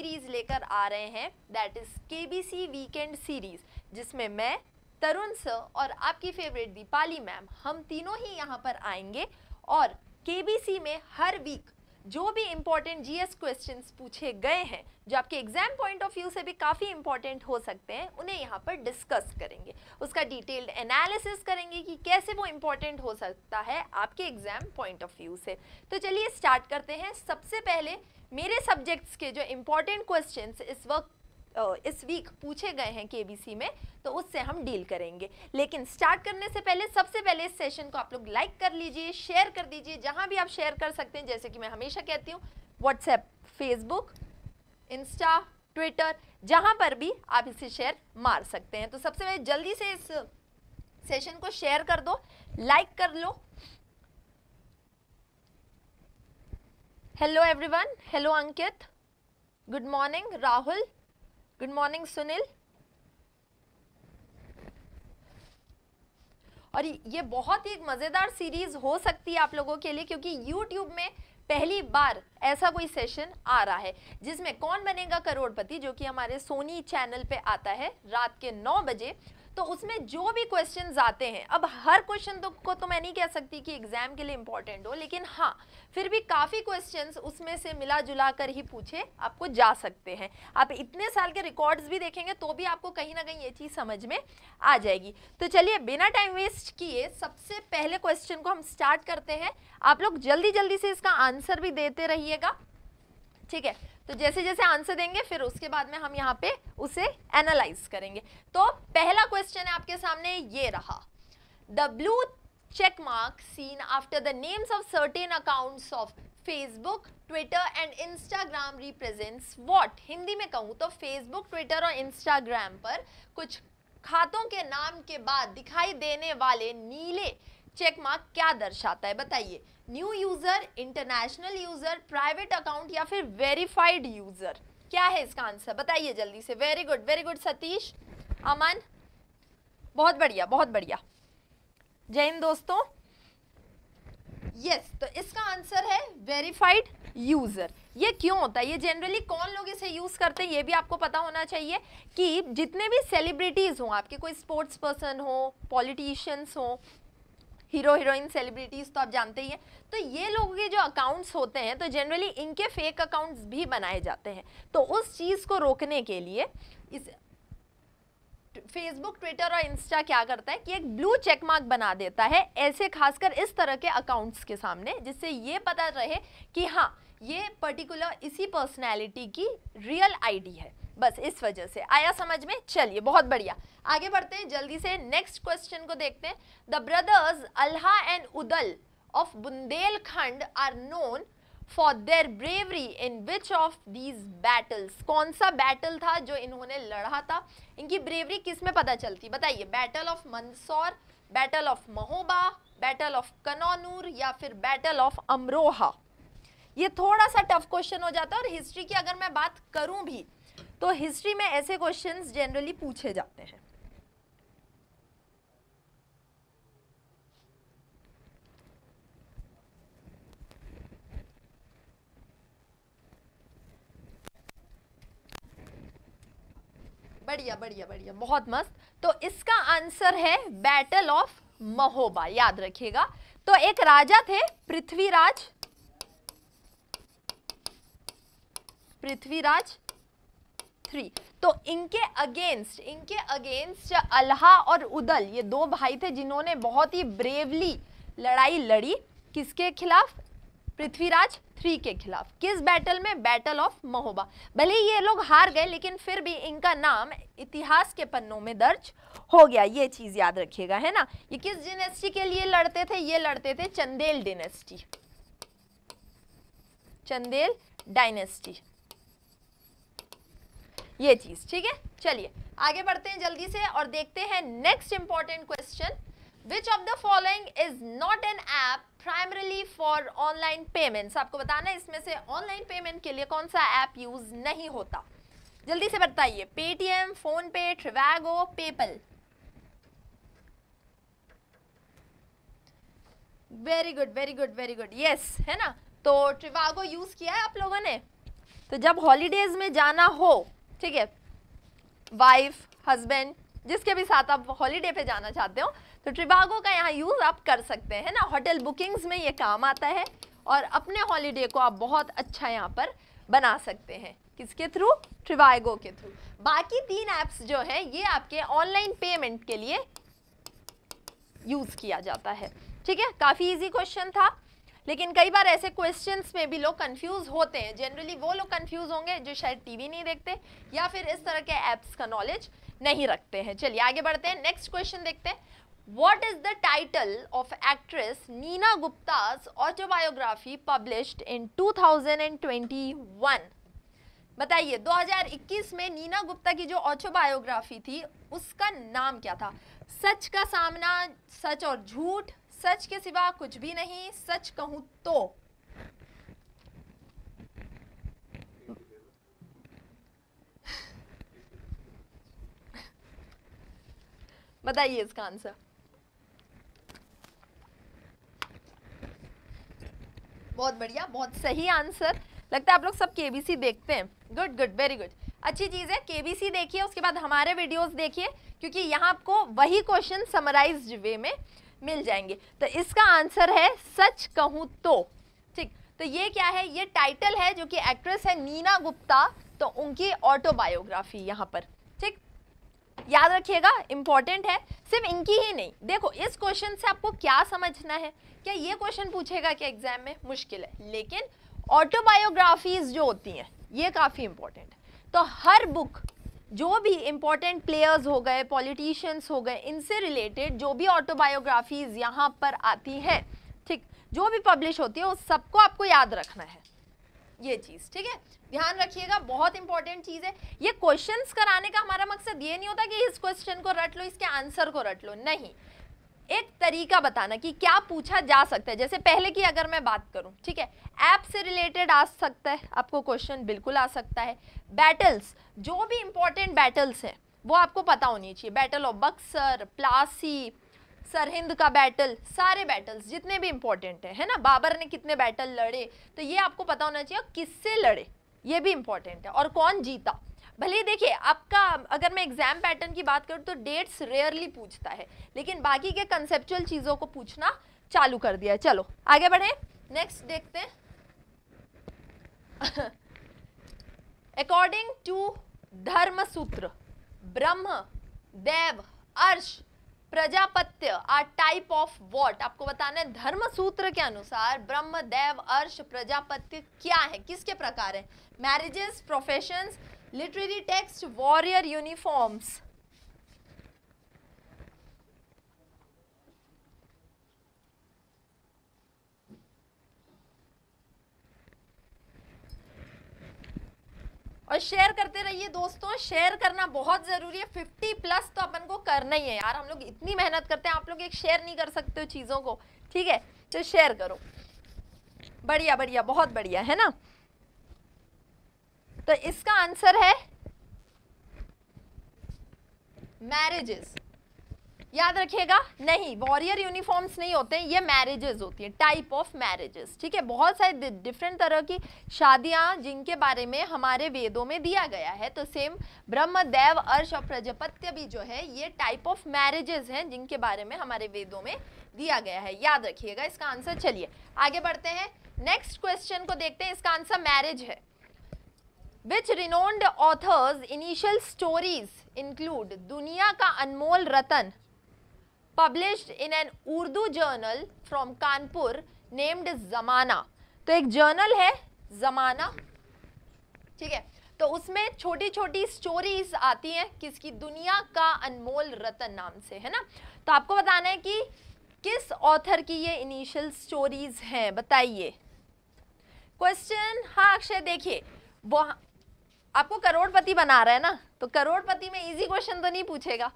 Series लेकर आ रहे हैं that is K B C weekend series जिसमें मैं तरुण सर और आपकी फेवरेट दीपाली मैम हम तीनों ही यहाँ पर आएंगे और के में हर वीक जो भी इम्पॉर्टेंट जीएस क्वेश्चंस पूछे गए हैं जो आपके एग्जाम पॉइंट ऑफ व्यू से भी काफ़ी इम्पॉर्टेंट हो सकते हैं उन्हें यहाँ पर डिस्कस करेंगे उसका डिटेल्ड एनालिसिस करेंगे कि कैसे वो इम्पॉर्टेंट हो सकता है आपके एग्जाम पॉइंट ऑफ व्यू से तो चलिए स्टार्ट करते हैं सबसे पहले मेरे सब्जेक्ट्स के जो इम्पोर्टेंट क्वेश्चन इस वक्त इस वीक पूछे गए हैं केबीसी में तो उससे हम डील करेंगे लेकिन स्टार्ट करने से पहले सबसे पहले इस सेशन को आप लोग लाइक कर लीजिए शेयर कर दीजिए जहाँ भी आप शेयर कर सकते हैं जैसे कि मैं हमेशा कहती हूँ व्हाट्सएप फेसबुक इंस्टा ट्विटर जहाँ पर भी आप इसे शेयर मार सकते हैं तो सबसे पहले जल्दी से इस सेशन को शेयर कर दो लाइक कर लो everyone hello Ankit good morning Rahul good morning Sunil और ये बहुत ही एक मज़ेदार सीरीज़ हो सकती है आप लोगों के लिए क्योंकि YouTube में पहली बार ऐसा कोई सेशन आ रहा है जिसमें कौन बनेगा करोड़पति जो कि हमारे सोनी चैनल पे आता है रात के नौ बजे तो उसमें जो भी क्वेश्चन आते हैं अब हर क्वेश्चन तो को तो मैं नहीं कह सकती कि एग्जाम के लिए इंपॉर्टेंट हो लेकिन हाँ फिर भी काफ़ी क्वेश्चन उसमें से मिला जुला कर ही पूछे आपको जा सकते हैं आप इतने साल के रिकॉर्ड्स भी देखेंगे तो भी आपको कहीं ना कहीं ये चीज़ समझ में आ जाएगी तो चलिए बिना टाइम वेस्ट किए सबसे पहले क्वेश्चन को हम स्टार्ट करते हैं आप लोग जल्दी जल्दी से इसका आंसर भी देते रहिएगा ठीक है तो जैसे जैसे आंसर देंगे फिर उसके बाद में हम यहाँ पे उसे एनालाइज करेंगे तो पहला क्वेश्चन है आपके सामने ये रहा the blue check mark seen after the names of certain accounts of Facebook Twitter and Instagram represents what Hindi में कहूँ तो फेसबुक ट्विटर और इंस्टाग्राम पर कुछ खातों के नाम के बाद दिखाई देने वाले नीले चेक मार्क क्या दर्शाता है बताइए new user international user private account या फिर वेरीफाइड यूजर क्या है इसका आंसर बताइए जल्दी से very good very good Satish Aman बहुत बढ़िया बहुत बढ़िया जय हिंद दोस्तों यस yes, तो इसका आंसर है वेरीफाइड यूज़र ये क्यों होता है ये जनरली कौन लोग इसे यूज़ करते हैं ये भी आपको पता होना चाहिए कि जितने भी सेलिब्रिटीज़ हों आपके कोई स्पोर्ट्स पर्सन हो पॉलिटिशियंस हो हीरो हीरोइन सेलिब्रिटीज़ तो आप जानते ही हैं तो ये लोगों के जो अकाउंट्स होते हैं तो जनरली इनके फेक अकाउंट्स भी बनाए जाते हैं तो उस चीज़ को रोकने के लिए इस फेसबुक ट्विटर और इंस्टा क्या करता है कि एक ब्लू चेक मार्क बना देता है ऐसे खासकर इस तरह के अकाउंट्स के सामने जिससे ये पता रहे कि हाँ ये पर्टिकुलर इसी पर्सनैलिटी की रियल आईडी है बस इस वजह से आया समझ में चलिए बहुत बढ़िया आगे बढ़ते हैं जल्दी से नेक्स्ट क्वेश्चन को देखते हैं the brothers Alha and Udal of Bundelkhand are known for their bravery in which of these battles कौन सा बैटल था जो इन्होंने लड़ा था इनकी ब्रेवरी किस में पता चलती बताइए battle of Mandsaur battle of Mahoba battle of कनौनूर या फिर बैटल ऑफ अमरोहा ये थोड़ा सा टफ क्वेश्चन हो जाता है और हिस्ट्री की अगर मैं बात करूं भी तो हिस्ट्री में ऐसे क्वेश्चंस जनरली पूछे जाते हैं बढ़िया बढ़िया बढ़िया बहुत मस्त तो इसका आंसर है बैटल ऑफ महोबा याद रखिएगा तो एक राजा थे पृथ्वीराज पृथ्वीराज थ्री तो इनके अगेंस्ट इनके अगेंस्ट अल्हा और उदल ये दो भाई थे जिन्होंने बहुत ही ब्रेवली लड़ाई लड़ी किसके खिलाफ पृथ्वीराज थ्री के खिलाफ किस बैटल में बैटल ऑफ महोबा भले ये लोग हार गए लेकिन फिर भी इनका नाम इतिहास के पन्नों में दर्ज हो गया ये चीज़ याद रखिएगा है ना ये किस डिनेस्टी के लिए लड़ते थे ये लड़ते थे चंदेल डिनेस्टी चंदेल डायनेस्टी ये चीज ठीक है चलिए आगे बढ़ते हैं जल्दी से और देखते हैं next important question which of the following is not an app primarily for online payments आपको बताना है इसमें से ऑनलाइन पेमेंट के लिए कौन सा ऐप यूज नहीं होता जल्दी से बताइए Paytm PhonePe Trivago PayPal very good very good very good yes है ना तो ट्रिवागो यूज किया है आप लोगों ने तो जब हॉलीडेज में जाना हो ठीक है वाइफ हस्बैंड जिसके भी साथ आप हॉलीडे पे जाना चाहते हो तो ट्रिबागो का यहाँ यूज़ आप कर सकते हैं ना होटल बुकिंग्स में ये काम आता है और अपने हॉलीडे को आप बहुत अच्छा यहाँ पर बना सकते हैं किसके थ्रू ट्रिवागो के थ्रू बाकी तीन ऐप्स जो हैं ये आपके ऑनलाइन पेमेंट के लिए यूज़ किया जाता है ठीक है काफ़ी इजी क्वेश्चन था लेकिन कई बार ऐसे क्वेश्चंस में भी लोग कंफ्यूज होते हैं जनरली वो लोग कंफ्यूज होंगे जो शायद टीवी नहीं देखते या फिर इस तरह के एप्स का नॉलेज नहीं रखते हैं चलिए आगे बढ़ते हैं नेक्स्ट क्वेश्चन देखते हैं what is the title of actress Neena Gupta autobiography published in टू बताइए 2021 में नीना गुप्ता की जो ऑटोबायोग्राफी थी उसका नाम क्या था सच का सामना सच और झूठ सच के सिवा कुछ भी नहीं सच कहूं तो बताइए इसका आंसर बहुत बढ़िया बहुत सही आंसर लगता है आप लोग सब केबीसी देखते हैं गुड गुड वेरी गुड अच्छी चीज़ है केबीसी देखिए उसके बाद हमारे वीडियोस देखिए क्योंकि यहाँ आपको वही क्वेश्चन समराइज वे में मिल जाएंगे तो इसका आंसर है सच कहूँ तो ठीक तो ये क्या है ये टाइटल है जो कि एक्ट्रेस है नीना गुप्ता तो उनकी ऑटोबायोग्राफी यहाँ पर ठीक याद रखिएगा इंपॉर्टेंट है सिर्फ इनकी ही नहीं देखो इस क्वेश्चन से आपको क्या समझना है क्या ये क्वेश्चन पूछेगा कि एग्जाम में मुश्किल है लेकिन ऑटोबायोग्राफीज जो होती हैं ये काफ़ी इंपॉर्टेंट है तो हर बुक जो भी इम्पोर्टेंट प्लेयर्स हो गए पॉलिटिशियंस हो गए इनसे रिलेटेड जो भी ऑटोबायोग्राफीज यहाँ पर आती हैं ठीक जो भी पब्लिश होती है उस सबको आपको याद रखना है ये चीज़ ठीक है ध्यान रखिएगा बहुत इंपॉर्टेंट चीज़ है ये क्वेश्चंस कराने का हमारा मकसद ये नहीं होता कि इस क्वेश्चन को रट लो इसके आंसर को रट लो नहीं एक तरीका बताना कि क्या पूछा जा सकता है जैसे पहले की अगर मैं बात करूं ठीक है ऐप से रिलेटेड आ सकता है आपको क्वेश्चन बिल्कुल आ सकता है बैटल्स जो भी इम्पोर्टेंट बैटल्स हैं वो आपको पता होनी चाहिए बैटल ऑफ बक्सर प्लासी सरहिंद का बैटल सारे बैटल्स जितने भी इम्पोर्टेंट है, है ना बाबर ने कितने बैटल लड़े तो ये आपको पता होना चाहिए किससे लड़े ये भी इम्पोर्टेंट है और कौन जीता भले ही देखिए आपका अगर मैं एग्जाम पैटर्न की बात करूँ तो डेट्स रेयरली पूछता है लेकिन बाकी के कंसेप्चुअल चीज़ों को पूछना चालू कर दिया है चलो आगे बढ़े नेक्स्ट देखते हैं अकॉर्डिंग टू धर्म सूत्र ब्रह्म देव अर्श प्रजापत्य आर टाइप ऑफ वॉट आपको बताना है धर्म सूत्र के अनुसार ब्रह्म देव अर्श प्रजापत्य क्या है किसके प्रकार है marriages professions literary text warrior uniforms और शेयर करते रहिए दोस्तों शेयर करना बहुत ज़रूरी है फिफ्टी प्लस तो अपन को करना ही है यार हम लोग इतनी मेहनत करते हैं आप लोग एक शेयर नहीं कर सकते हो चीज़ों को ठीक है तो शेयर करो बढ़िया बढ़िया बहुत बढ़िया है ना तो इसका आंसर है मैरिजेस याद रखिएगा नहीं वॉरियर यूनिफॉर्म्स नहीं होते हैं ये मैरिजेस होती हैं टाइप ऑफ मैरिजेस ठीक है बहुत सारे डिफरेंट तरह की शादियां जिनके बारे में हमारे वेदों में दिया गया है तो सेम ब्रह्म देव अर्श और प्रजापत्य भी जो है ये टाइप ऑफ मैरिजेस हैं जिनके बारे में हमारे वेदों में दिया गया है याद रखिएगा इसका आंसर चलिए आगे बढ़ते हैं नेक्स्ट क्वेश्चन को देखते हैं इसका आंसर मैरिज है which renowned authors initial stories include Duniya ka Anmol Ratan published in an Urdu journal from Kanpur named Zamana तो एक जर्नल है जमाना ठीक है तो उसमें छोटी छोटी स्टोरीज आती हैं किसकी दुनिया का अनमोल रतन नाम से है ना तो आपको बताना है कि किस ऑथर की ये इनिशियल स्टोरीज हैं बताइए क्वेश्चन हाँ अक्षय देखिए आपको करोड़पति बना रहा है ना तो करोड़पति में इजी क्वेश्चन तो नहीं पूछेगा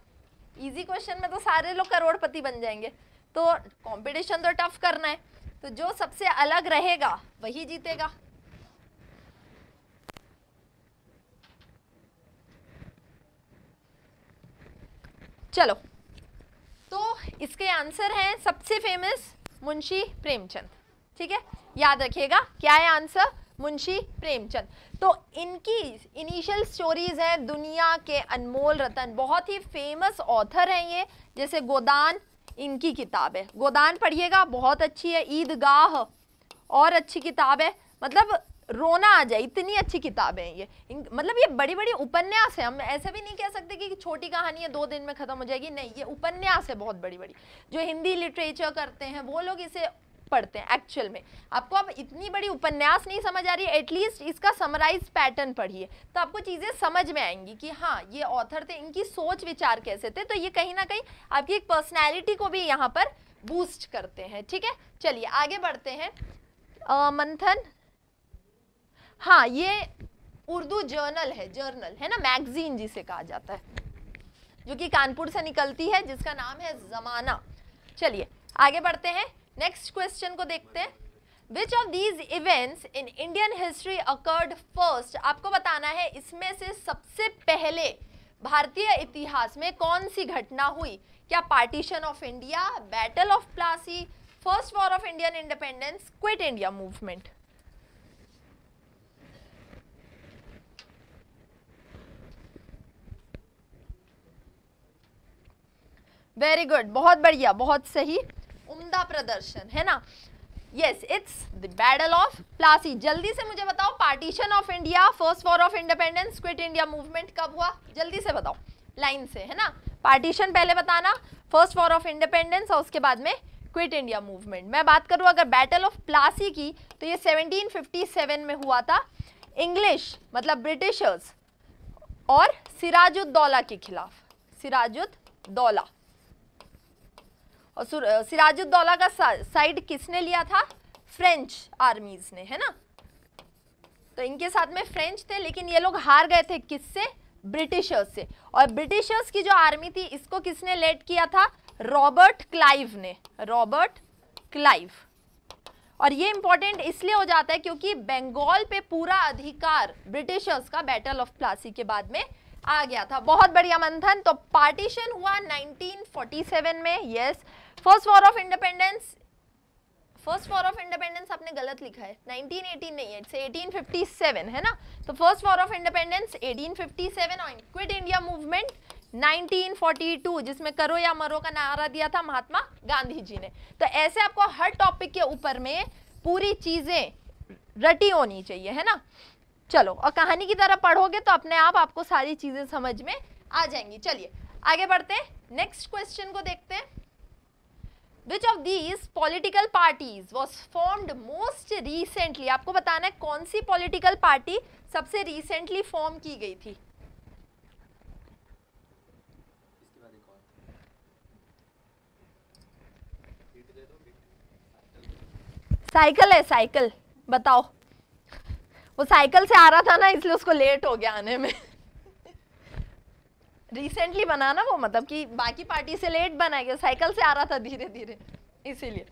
इजी क्वेश्चन में तो सारे लोग करोड़पति बन जाएंगे तो कंपटीशन तो टफ करना है तो जो सबसे अलग रहेगा वही जीतेगा चलो तो इसके आंसर हैं सबसे फेमस मुंशी प्रेमचंद ठीक है याद रखिएगा क्या है आंसर मुंशी प्रेमचंद तो इनकी इनिशियल स्टोरीज हैं दुनिया के अनमोल रतन बहुत ही फेमस ऑथर हैं ये जैसे गोदान इनकी किताब है गोदान पढ़िएगा बहुत अच्छी है ईदगाह और अच्छी किताब है मतलब रोना आ जाए इतनी अच्छी किताबें हैं ये मतलब ये बड़ी बड़ी उपन्यास है हम ऐसे भी नहीं कह सकते कि छोटी कहानी है दो दिन में ख़त्म हो जाएगी नहीं ये उपन्यास है बहुत बड़ी बड़ी जो हिंदी लिटरेचर करते हैं वो लोग इसे पढ़ते हैं एक्चुअल में आपको अब इतनी बड़ी उपन्यास नहीं समझ आ रही है एटलीस्ट इसका समराइज पैटर्न पढ़िए तो आपको चीज़ें समझ में आएंगी कि हाँ ये ऑथर थे इनकी सोच विचार कैसे थे तो ये कहीं ना कहीं आपकी एक पर्सनैलिटी को भी यहाँ पर बूस्ट करते हैं ठीक है चलिए आगे बढ़ते हैं आ, मंथन हाँ ये उर्दू जर्नल है जर्नल है ना मैगजीन जिसे कहा जाता है जो कि कानपुर से निकलती है जिसका नाम है ज़माना चलिए आगे बढ़ते हैं नेक्स्ट क्वेश्चन को देखते हैं which of these events in Indian history occurred first आपको बताना है इसमें से सबसे पहले भारतीय इतिहास में कौन सी घटना हुई क्या partition of India battle of Plassey first war of Indian independence quit India movement very good बहुत बढ़िया बहुत सही उम्दा प्रदर्शन है ना yes it's the battle of Plassey जल्दी से मुझे बताओ partition of India first war of independence quit India movement कब हुआ जल्दी से बताओ लाइन से है ना पार्टीशन पहले बताना फर्स्ट वॉर ऑफ इंडिपेंडेंस और उसके बाद में क्विट इंडिया मूवमेंट मैं बात करूँ अगर बैटल ऑफ प्लासी की तो ये 1757 में हुआ था इंग्लिश मतलब ब्रिटिशर्स और सिराजुद्दौला के खिलाफ सिराजुद्दौला और सिराजुद्दौला का साइड किसने लिया था फ्रेंच आर्मीज ने है ना तो इनके साथ में फ्रेंच थे लेकिन ये लोग हार गए थे किससे ब्रिटिशर्स से और ब्रिटिशर्स की जो आर्मी थी इसको किसने लेट किया था रॉबर्ट क्लाइव ने रॉबर्ट क्लाइव और ये इंपॉर्टेंट इसलिए हो जाता है क्योंकि बंगाल पे पूरा अधिकार ब्रिटिशर्स का बैटल ऑफ प्लासी के बाद में आ गया था बहुत बढ़िया मंथन तो पार्टीशन हुआ 1947 में yes yes, first war of independence first war of independence आपने गलत लिखा है 1918 नहीं है इट्स 1857 है ना तो first war of independence 1857 on quit India movement 1942 जिसमें करो या मरो का नारा दिया था महात्मा गांधी जी ने तो ऐसे आपको हर टॉपिक के ऊपर में पूरी चीज़ें रटी होनी चाहिए है ना चलो और कहानी की तरह पढ़ोगे तो अपने आप आपको सारी चीज़ें समझ में आ जाएंगी चलिए आगे बढ़ते हैं नेक्स्ट क्वेश्चन को देखते हैं Which of these political parties was formed most recently? आपको बताना है कौन सी political party सबसे recently form की गई थी साइकिल है साइकिल बताओ वो साइकिल से आ रहा था ना इसलिए उसको लेट हो गया आने में रिसेंटली बना ना वो मतलब कि बाकी पार्टी से लेट बना गया साइकिल से आ रहा था धीरे धीरे इसीलिए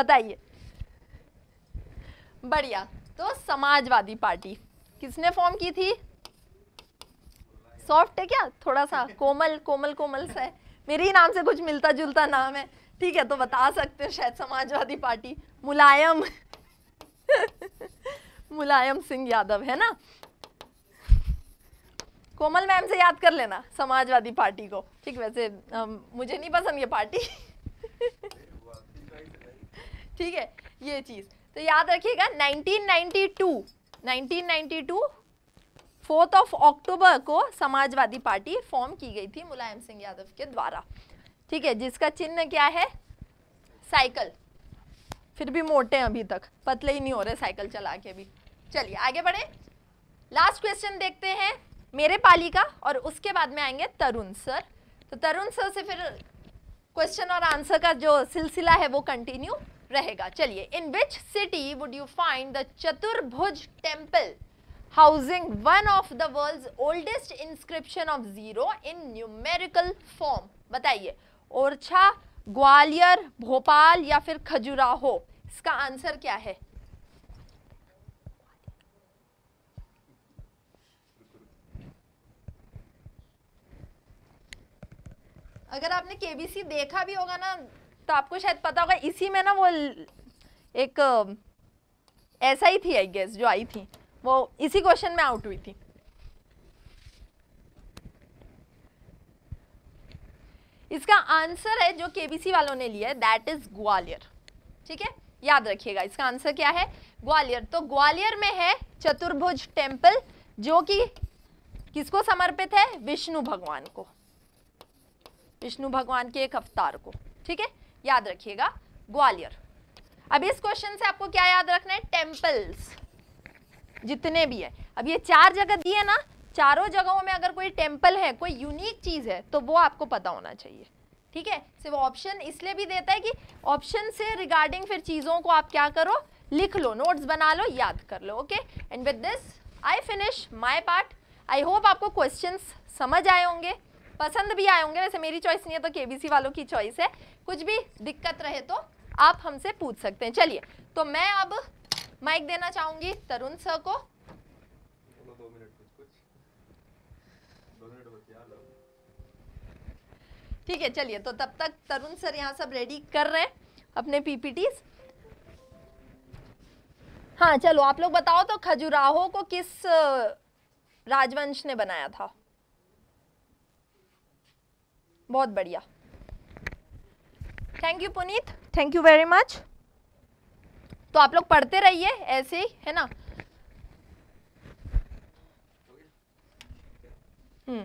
बताइए बढ़िया तो समाजवादी पार्टी किसने फॉर्म की थी सॉफ्ट है क्या थोड़ा सा कोमल कोमल कोमल सा है मेरे ही नाम से कुछ मिलता जुलता नाम है ठीक है तो बता सकते हैं शायद समाजवादी पार्टी मुलायम मुलायम सिंह यादव है ना कोमल मैम से याद कर लेना समाजवादी पार्टी को ठीक वैसे हम, मुझे नहीं पसंद ये पार्टी ठीक है ये चीज़ तो याद रखिएगा 1992 1992 फोर्थ ऑफ अक्टूबर को समाजवादी पार्टी फॉर्म की गई थी मुलायम सिंह यादव के द्वारा ठीक है जिसका चिन्ह क्या है साइकिल फिर भी मोटे हैं अभी तक पतले ही नहीं हो रहे साइकिल चला के भी चलिए आगे बढ़े लास्ट क्वेश्चन देखते हैं मेरे पालिका और उसके बाद में आएंगे तरुण सर तो तरुण सर से फिर क्वेश्चन और आंसर का जो सिलसिला है वो कंटिन्यू रहेगा चलिए in which city would you find the Chaturbhuj temple housing one of the world oldest inscription of zero in numerical form बताइए ओरछा ग्वालियर भोपाल या फिर खजुराहो इसका आंसर क्या है अगर आपने केबीसी देखा भी होगा ना तो आपको शायद पता होगा इसी में ना वो एक ऐसा ही थी आई गेस जो आई थी वो इसी क्वेश्चन में आउट हुई थी इसका आंसर है जो केबीसी वालों ने लिया है दैट इज ग्वालियर ठीक है याद रखिएगा इसका आंसर क्या है ग्वालियर तो ग्वालियर में है चतुर्भुज टेम्पल जो कि किसको समर्पित है विष्णु भगवान को विष्णु भगवान के एक अवतार को ठीक है याद रखिएगा ग्वालियर अब इस क्वेश्चन से आपको क्या याद रखना है टेम्पल्स जितने भी है अब ये चार जगह दिए ना चारों जगहों में अगर कोई टेम्पल है कोई यूनिक चीज़ है तो वो आपको पता होना चाहिए ठीक है सिर्फ ऑप्शन इसलिए भी देता है कि ऑप्शन से रिगार्डिंग फिर चीज़ों को आप क्या करो लिख लो नोट्स बना लो याद कर लो okay and with this I finish my part I hope आपको क्वेश्चन समझ आए होंगे पसंद भी आए होंगे वैसे मेरी चॉइस नहीं है तो केबीसी वालों की चॉइस है कुछ भी दिक्कत रहे तो आप हमसे पूछ सकते हैं चलिए तो मैं अब माइक देना चाहूंगी तरुण सर को ठीक है चलिए तो तब तक तरुण सर यहाँ सब रेडी कर रहे हैं अपने पीपीटीज हाँ चलो आप लोग बताओ तो खजुराहो को किस राजवंश ने बनाया था बहुत बढ़िया thank you Puneet thank you very much तो आप लोग पढ़ते रहिए ऐसे ही है ना hmm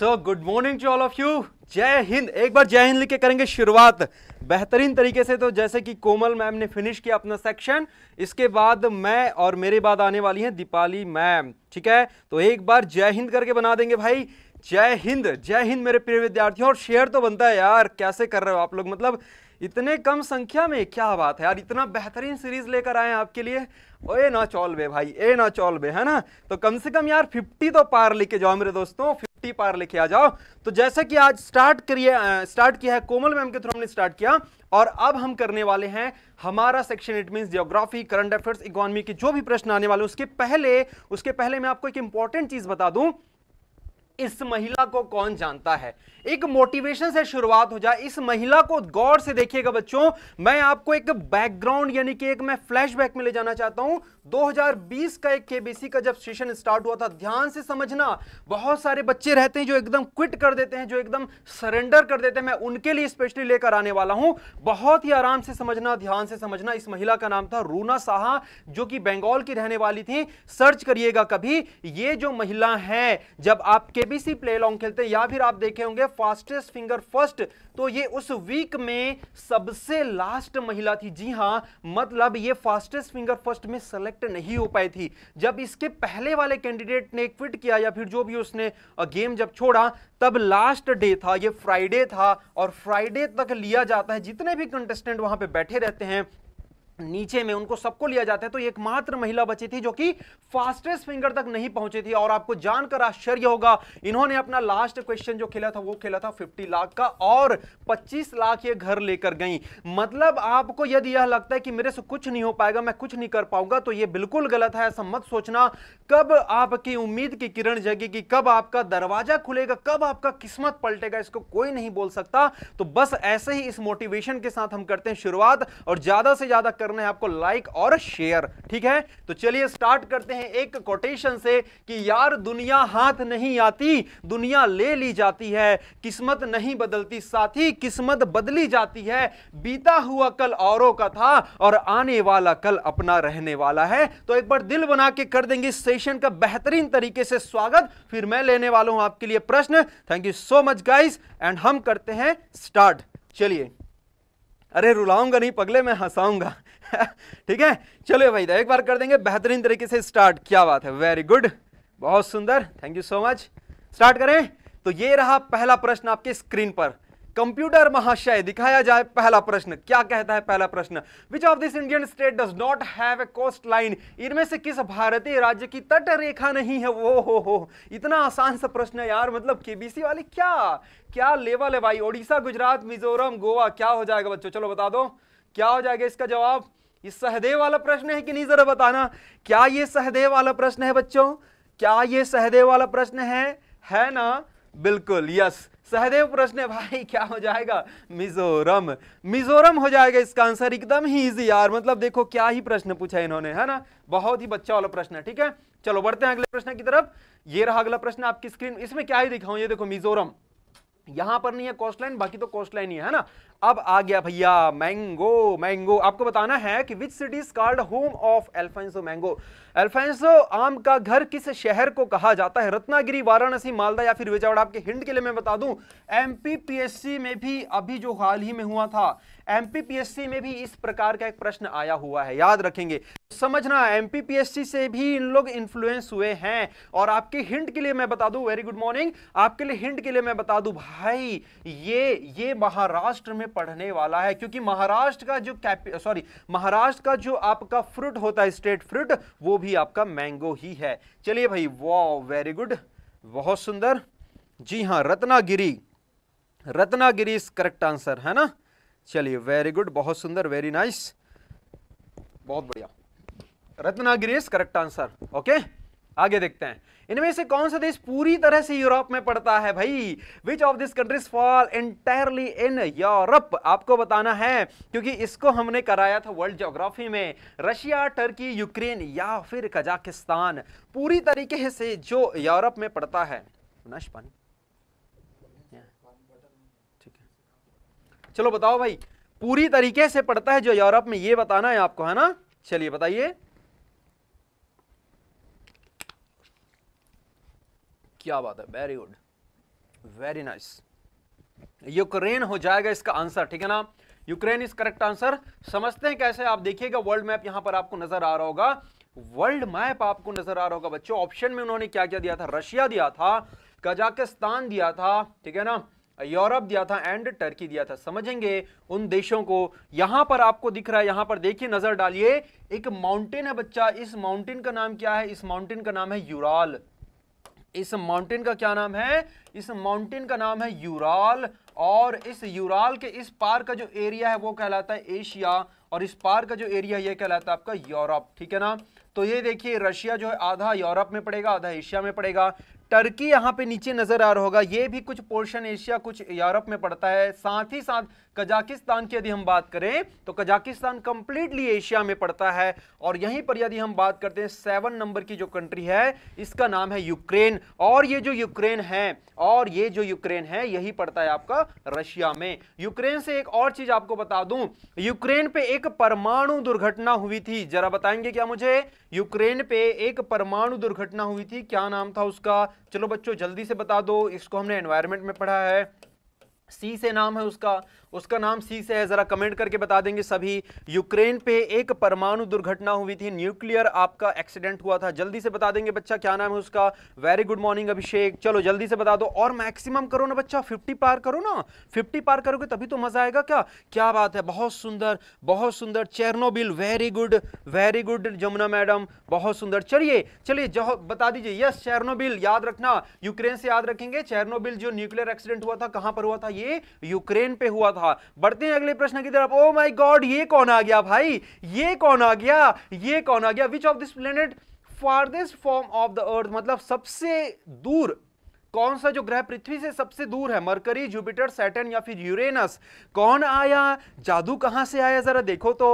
so good morning to all of you जय हिंद एक बार जय हिंद लिख के करेंगे शुरुआत बेहतरीन तरीके से तो जैसे कि कोमल मैम ने फिनिश किया अपना सेक्शन इसके बाद मैं और मेरे बाद आने वाली हैं दीपाली मैम ठीक है तो एक बार जय हिंद करके बना देंगे भाई जय हिंद जय हिंद मेरे प्रिय विद्यार्थियों और शेयर तो बनता है यार कैसे कर रहे हो आप लोग मतलब इतने कम संख्या में क्या बात है यार इतना बेहतरीन सीरीज लेकर आए हैं आपके लिए ए ना चौल भाई ए ना चौल है ना तो कम से कम यार 50 तो पार लेके जाओ मेरे दोस्तों टी पार लेके आ जाओ तो जैसे कि आज स्टार्ट करिए स्टार्ट किया है कोमल मैम के थ्रू हमने स्टार्ट किया और अब हम करने वाले हैं हमारा section it mean geography current affairs economy के जो भी प्रश्न आने वाले उसके पहले उसके पहले मैं आपको एक इंपॉर्टेंट चीज बता दूं इस महिला को कौन जानता है एक मोटिवेशन से शुरुआत हो जाए इस महिला को गौर से देखिएगा बच्चों मैं आपको एक बैकग्राउंड यानी कि एक मैं फ्लैशबैक में ले जाना चाहता हूं 2020 का एक केबीसी का जब सेशन स्टार्ट हुआ था ध्यान से समझना बहुत सारे बच्चे रहते हैं जो एकदम क्विट कर देते हैं जो एकदम सरेंडर कर देते हैं मैं उनके लिए स्पेशली लेकर आने वाला हूं बहुत ही आराम से समझना ध्यान से समझना इस महिला का नाम था रूना साहा जो कि बंगाल की रहने वाली थी सर्च करिएगा कभी ये जो महिला है जब आप केबीसी प्ले लॉन्ग खेलते हैं या फिर आप देखे होंगे फास्टेस्ट फिंगर फर्स्ट तो ये उस वीक में सबसे लास्ट महिला थी जी हाँ मतलब ये फास्टेस्ट फिंगर फर्स्ट में सेलेक्ट नहीं हो पाई थी जब इसके पहले वाले कैंडिडेट ने क्विट किया या फिर जो भी उसने गेम जब छोड़ा तब लास्ट डे था ये फ्राइडे था और फ्राइडे तक लिया जाता है जितने भी कंटेस्टेंट वहां पे बैठे रहते हैं नीचे में उनको सबको लिया जाता है तो एकमात्र महिला बची थी जो कि फास्टेस्ट फिंगर तक नहीं पहुंची थी और आपको जानकर आश्चर्य होगा इन्होंने अपना लास्ट क्वेश्चन जो खेला था वो खेला था 50 लाख का और 25 लाख ये घर लेकर गई मतलब आपको यदि यह लगता है कि मेरे से कुछ नहीं हो पाएगा मैं कुछ नहीं कर पाऊंगा तो ये बिल्कुल गलत है ऐसा मत सोचना कब आपकी उम्मीद की किरण जगेगी कब आपका दरवाजा खुलेगा कब आपका किस्मत पलटेगा इसको कोई नहीं बोल सकता तो बस ऐसे ही इस मोटिवेशन के साथ हम करते हैं शुरुआत और ज्यादा से ज्यादा कर करना है आपको लाइक और शेयर ठीक है तो चलिए स्टार्ट करते हैं एक कोटेशन से कि यार दुनिया हाथ नहीं आती दुनिया ले ली जाती है किस्मत नहीं बदलती ही किस्मत बदली जाती है बीता हुआ कल औरों का था और आने वाला कल अपना रहने वाला है तो एक बार दिल बना के कर देंगे सेशन का बेहतरीन तरीके से स्वागत फिर मैं लेने वाला हूं आपके लिए प्रश्न thank you so much guys and हम करते हैं स्टार्ट चलिए अरे रुलाऊंगा नहीं पगले मैं हंसाऊंगा ठीक है चलो भाई एक बार कर देंगे बेहतरीन तरीके से स्टार्ट क्या बात है वेरी गुड बहुत सुंदर thank you so much start करें तो ये रहा पहला प्रश्न आपके स्क्रीन पर कंप्यूटर महाशय दिखाया जाए पहला प्रश्न क्या कहता है पहला प्रश्न which of this Indian state does not have a coast line इनमें से किस भारतीय राज्य की तट रेखा नहीं है वो हो हो इतना आसान सा प्रश्न है यार मतलब केबीसी वाले क्या क्या लेवल है भाई ओडिशा गुजरात मिजोरम गोवा क्या हो जाएगा बच्चों चलो बता दो क्या हो जाएगा इसका जवाब ये सहदेव वाला प्रश्न है कि नहीं जरा बताना क्या ये सहदेव वाला प्रश्न है बच्चों क्या ये सहदेव वाला प्रश्न है है ना बिल्कुल यस सहदेव प्रश्न है भाई क्या हो जाएगा मिजोरम मिजोरम हो जाएगा इसका आंसर एकदम ही इजी यार मतलब देखो क्या ही प्रश्न पूछा इन्होंने है ना बहुत ही बच्चा वाला प्रश्न है ठीक है चलो बढ़ते हैं अगले प्रश्न की तरफ ये रहा अगला प्रश्न आपकी स्क्रीन इसमें क्या ही दिखाऊं ये देखो मिजोरम यहां पर नहीं है कॉस्ट लाइन बाकी तो कॉस्ट लाइन ही है ना अब आ गया भैया मैंगो मैंगो आपको बताना है कि which city called home of alphonso mango alphonso आम का घर किस शहर को कहा जाता है रत्नागिरी वाराणसी मालदा या फिर विजयवाड़ा आपके हिंड के लिए मैं बता दूं एमपीपीएससी में भी अभी जो हाल ही में हुआ था एमपीपीएससी में भी इस प्रकार का एक प्रश्न आया हुआ है याद रखेंगे तो समझना एमपीपीएससी से भी इन लोग इन्फ्लुएंस हुए हैं और आपके हिंट के लिए मैं बता दूं वेरी गुड मॉर्निंग आपके लिए हिंट के लिए मैं बता दूं भाई ये ये महाराष्ट्र में पढ़ने वाला है क्योंकि महाराष्ट्र का जो सॉरी महाराष्ट्र का जो आपका फ्रूट होता है स्टेट फ्रूट वो भी आपका मैंगो ही है चलिए भाई वो वेरी गुड बहुत सुंदर जी हाँ Ratnagiri Ratnagiri is correct answer है ना चलिए वेरी गुड बहुत सुंदर वेरी नाइस बहुत बढ़िया रत्नागिरीज करेक्ट आंसर ओके आगे देखते हैं इनमें से कौन सा देश पूरी तरह से यूरोप में पड़ता है भाई which of this countries fall entirely in Europe आपको बताना है क्योंकि इसको हमने कराया था वर्ल्ड ज्योग्राफी में रशिया टर्की यूक्रेन या फिर कजाकिस्तान पूरी तरीके से जो यूरोप में पड़ता है नश पानी चलो बताओ भाई पूरी तरीके से पढ़ता है जो यूरोप में ये बताना है आपको है ना चलिए बताइए क्या बात है very good very nice Ukraine हो जाएगा इसका आंसर ठीक है ना यूक्रेन इज करेक्ट आंसर समझते हैं कैसे आप देखिएगा वर्ल्ड मैप यहां पर आपको नजर आ रहा होगा वर्ल्ड मैप आपको नजर आ रहा होगा बच्चों ऑप्शन में उन्होंने क्या क्या दिया था रशिया दिया था कजाकिस्तान दिया था ठीक है ना यूरोप दिया था एंड टर्की दिया था समझेंगे उन देशों को यहां पर आपको दिख रहा है यहां पर देखिए नजर डालिए एक माउंटेन है बच्चा इस माउंटेन का नाम क्या है इस माउंटेन का नाम है यूराल इस माउंटेन का क्या नाम है इस माउंटेन का नाम है यूराल और इस यूराल के इस पार का जो एरिया है वो कहलाता है एशिया और इस पार का जो एरिया ये कहलाता है आपका यूरोप ठीक है ना तो ये देखिए रशिया जो है आधा यूरोप में पड़ेगा आधा एशिया में पड़ेगा टर्की यहां पे नीचे नजर आ रहा होगा ये भी कुछ पोर्शन एशिया कुछ यूरोप में पड़ता है साथ ही साथ कजाकिस्तान की यदि हम बात करें तो कजाकिस्तान कंप्लीटली एशिया में पड़ता है और यहीं पर यदि हम बात करते हैं सेवन नंबर की जो कंट्री है इसका नाम है यूक्रेन और ये जो यूक्रेन है और ये जो यूक्रेन है यही पड़ता है आपका रशिया में यूक्रेन से एक और चीज आपको बता दूं यूक्रेन पे एक परमाणु दुर्घटना हुई थी जरा बताएंगे क्या मुझे यूक्रेन पे एक परमाणु दुर्घटना हुई थी क्या नाम था उसका चलो बच्चों जल्दी से बता दो इसको हमने एनवायरमेंट में पढ़ा है सी से नाम है उसका उसका नाम सी से है ज़रा कमेंट करके बता देंगे सभी यूक्रेन पे एक परमाणु दुर्घटना हुई थी न्यूक्लियर आपका एक्सीडेंट हुआ था जल्दी से बता देंगे बच्चा क्या नाम है उसका वेरी गुड मॉर्निंग अभिषेक चलो जल्दी से बता दो और मैक्सिमम करो ना बच्चा फिफ्टी पार करो ना फिफ्टी पार करोगे तभी तो मज़ा आएगा क्या क्या बात है बहुत सुंदर बहुत सुंदर Chernobyl very good very good Jamuna madam बहुत सुंदर चलिए चलिए बता दीजिए यस चेरनोबिल याद रखना यूक्रेन से याद रखेंगे चेरनोबिल जो न्यूक्लियर एक्सीडेंट हुआ था कहां पर हुआ था ये यूक्रेन पे हुआ था था बढ़ते हैं अगले प्रश्न की तरफ ओ माई गॉड ये कौन आ गया भाई ये कौन आ गया ये कौन आ गया which of this planet farthest from of the earth मतलब सबसे दूर कौन सा जो ग्रह पृथ्वी से सबसे दूर है मरकरी जुपिटर सैटन या फिर यूरेनस कौन आया जादू कहाँ से आया जरा देखो तो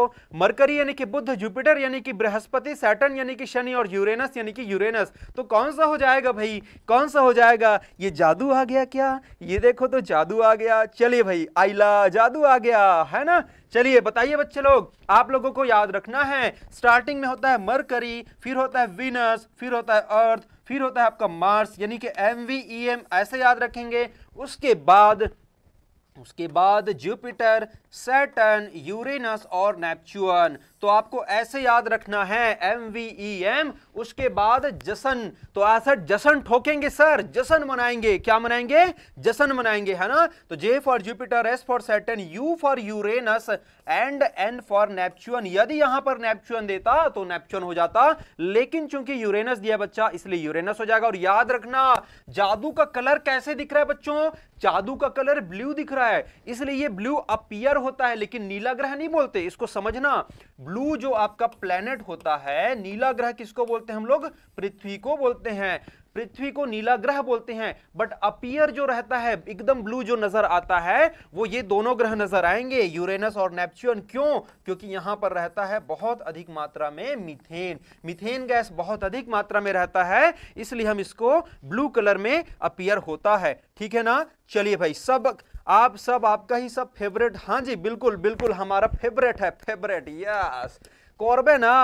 मरकरी यानी कि बुद्ध जुपिटर यानी कि बृहस्पति सैटन यानी कि शनि और यूरेनस यानी कि यूरेनस तो कौन सा हो जाएगा भाई कौन सा हो जाएगा ये जादू आ गया क्या ये देखो तो जादू आ गया चलिए भाई आईला जादू आ गया है ना चलिए बताइए बच्चे लोग आप लोगों को याद रखना है स्टार्टिंग में होता है मरकरी फिर होता है विनस फिर होता है अर्थ फिर होता है आपका मार्स यानी कि एम वी ई एम ऐसे याद रखेंगे उसके बाद उसके बाद जुपिटर सैटन यूरेनस और नेपच्यून तो आपको ऐसे याद रखना है एम वी ई एम उसके बाद जसन तो ऐसा जसन ठोकेंगे सर जसन मनाएंगे क्या मनाएंगे जसन मनाएंगे है ना तो J for Jupiter S for Saturn U for Uranus and N for Neptune यदि यहां पर नेपच्यून देता तो नेपच्यून हो जाता लेकिन चूंकि यूरेनस दिया बच्चा इसलिए यूरेनस हो जाएगा और याद रखना जादू का कलर कैसे दिख रहा है बच्चों चादू का कलर ब्लू दिख रहा है इसलिए ये ब्लू अपियर होता है लेकिन नीला ग्रह नहीं बोलते इसको समझना ब्लू जो आपका प्लेनेट होता है नीला ग्रह किसको बोलते हैं हम लोग पृथ्वी को बोलते हैं पृथ्वी को नीला ग्रह बोलते हैं बट अपियर जो रहता है एकदम ब्लू जो नजर आता है वो ये दोनों ग्रह नजर आएंगे यूरेनस और नेपच्यून क्यों क्योंकि यहां पर रहता है बहुत अधिक मात्रा में मिथेन मिथेन गैस बहुत अधिक मात्रा में रहता है इसलिए हम इसको ब्लू कलर में अपियर होता है ठीक है ना चलिए भाई सब आप सब आपका ही सब फेवरेट हाँ जी बिल्कुल बिल्कुल हमारा फेवरेट है फेवरेट यस कौरबे ना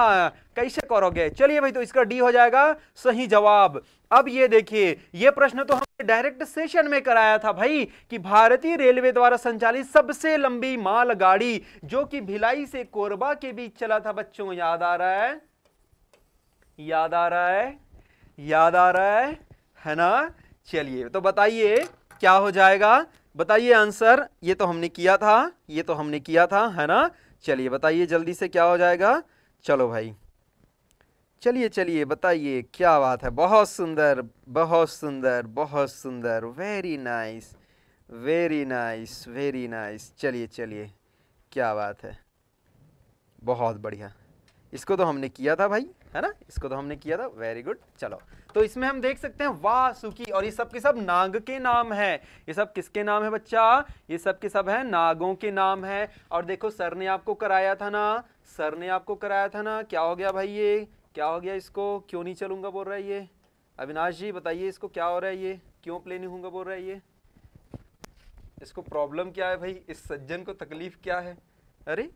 कैसे करोगे चलिए भाई तो इसका डी हो जाएगा सही जवाब अब ये देखिए ये प्रश्न तो हमने डायरेक्ट सेशन में कराया था भाई कि भारतीय रेलवे द्वारा संचालित सबसे लंबी मालगाड़ी जो कि भिलाई से कोरबा के बीच चला था बच्चों याद आ रहा है याद आ रहा है याद आ रहा है है ना चलिए तो बताइए क्या हो जाएगा बताइए आंसर ये तो हमने किया था ये तो हमने किया था है ना चलिए बताइए जल्दी से क्या हो जाएगा चलो भाई चलिए चलिए बताइए क्या बात है बहुत सुंदर बहुत सुंदर बहुत सुंदर very nice very nice very nice चलिए चलिए क्या बात है बहुत बढ़िया इसको तो हमने किया था भाई है ना इसको तो हमने किया था वेरी गुड चलो तो इसमें हम देख सकते हैं वासुकी और ये सब के सब नाग के नाम है ये सब किसके नाम है बच्चा ये सब के सब है नागों के नाम है और देखो सर ने आपको कराया था ना सर ने आपको कराया था ना क्या हो गया भाई ये क्या हो गया इसको क्यों नहीं चलूँगा बोल रहा है ये अविनाश जी बताइए इसको क्या हो रहा है ये क्यों प्ले नहीं होगा बोल रहा है ये इसको प्रॉब्लम क्या है भाई इस सज्जन को तकलीफ़ क्या है अरे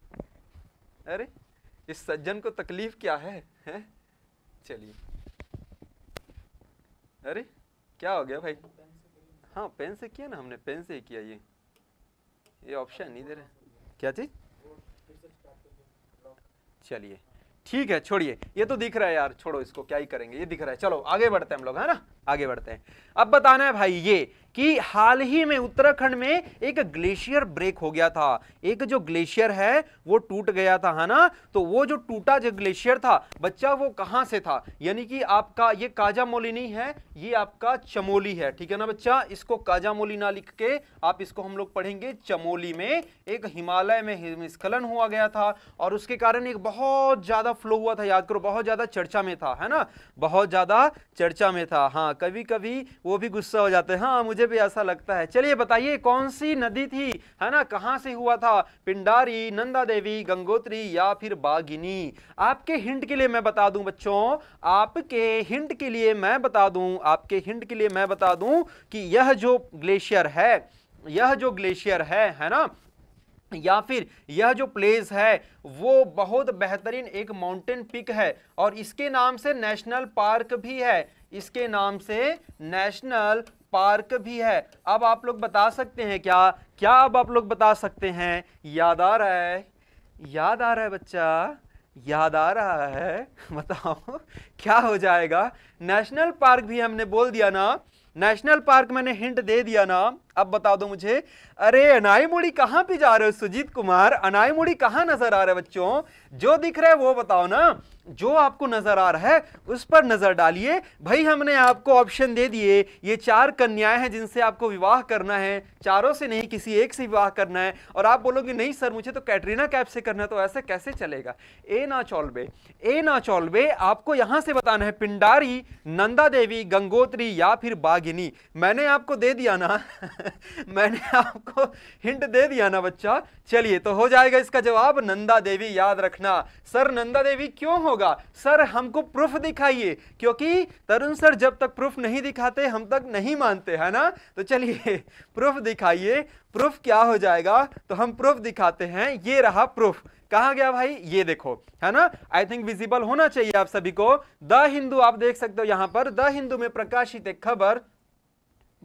अरे इस सज्जन को तकलीफ़ क्या है, है? चलिए अरे क्या हो गया भाई हाँ पेन से किया ना हमने पेन से ही किया ये ये ऑप्शन नहीं दे रहे क्या चीज़ चलिए ठीक है छोड़िए ये तो दिख रहा है यार छोड़ो इसको क्या ही करेंगे ये दिख रहा है चलो आगे बढ़ते हैं हम लोग है ना आगे बढ़ते हैं अब बताना है भाई ये कि हाल ही में उत्तराखंड में एक ग्लेशियर ब्रेक हो गया था एक जो ग्लेशियर है वो टूट गया था है ना तो वो जो टूटा जो ग्लेशियर था बच्चा वो कहाँ से था यानी कि आपका ये काजामोली नहीं है ये आपका चमोली है ठीक है ना बच्चा इसको काजामोली ना लिख के आप इसको हम लोग पढ़ेंगे चमोली में एक हिमालय में हिमस्खलन हुआ गया था और उसके कारण एक बहुत ज़्यादा फ्लो हुआ था याद करो बहुत ज़्यादा चर्चा में था है ना बहुत ज़्यादा चर्चा में था हाँ कभी कभी वो भी गुस्सा हो जाते हैं हाँ मुझे भी ऐसा लगता है चलिए बताइए कौन सी नदी थी है ना कहाँ से हुआ था पिंडारी नंदा देवी गंगोत्री या फिर बागिनी आपके हिंट के लिए मैं बता दूं बच्चों आपके हिंट के लिए मैं बता दूं आपके हिंट के लिए मैं बता दूं कि यह जो ग्लेशियर है यह जो ग्लेशियर है है ना या फिर यह जो प्लेस है वो बहुत बेहतरीन एक माउंटेन पिक है और इसके नाम से नेशनल पार्क भी है इसके नाम से नेशनल पार्क भी है अब आप लोग बता सकते हैं क्या क्या अब आप लोग बता सकते हैं याद आ रहा है याद आ रहा है बच्चा याद आ रहा है बताओ क्या हो जाएगा नेशनल पार्क भी हमने बोल दिया ना नेशनल पार्क मैंने हिंट दे दिया ना अब बता दो मुझे अरे अनाई मुड़ी कहाँ पे जा रहे हो सुजीत कुमार अनाई मुड़ी कहाँ नजर आ रहे है बच्चों जो दिख रहा है वो बताओ ना जो आपको नज़र आ रहा है उस पर नज़र डालिए भाई हमने आपको ऑप्शन दे दिए ये चार कन्याएं हैं जिनसे आपको विवाह करना है चारों से नहीं किसी एक से विवाह करना है और आप बोलोगे नहीं सर मुझे तो कैटरीना कैप से करना है तो ऐसे कैसे चलेगा ए ना चौलबे ए ना चौलबे आपको यहां से बताना है पिंडारी नंदा देवी गंगोत्री या फिर बागिनी मैंने आपको दे दिया ना मैंने आपको हिंट दे दिया ना बच्चा चलिए तो हो जाएगा इसका जवाब नंदा देवी याद रखना सर नंदा देवी क्यों हो होगा सर हमको प्रूफ दिखाइए क्योंकि तरुण सर जब तक प्रूफ नहीं दिखाते हम तक नहीं मानते है ना तो चलिए प्रूफ दिखाइए प्रूफ क्या हो जाएगा तो हम प्रूफ दिखाते हैं ये रहा प्रूफ कहा गया भाई ये देखो है ना आई थिंक विजिबल होना चाहिए आप सभी को द हिंदू आप देख सकते हो यहां पर द हिंदू में प्रकाशित एक खबर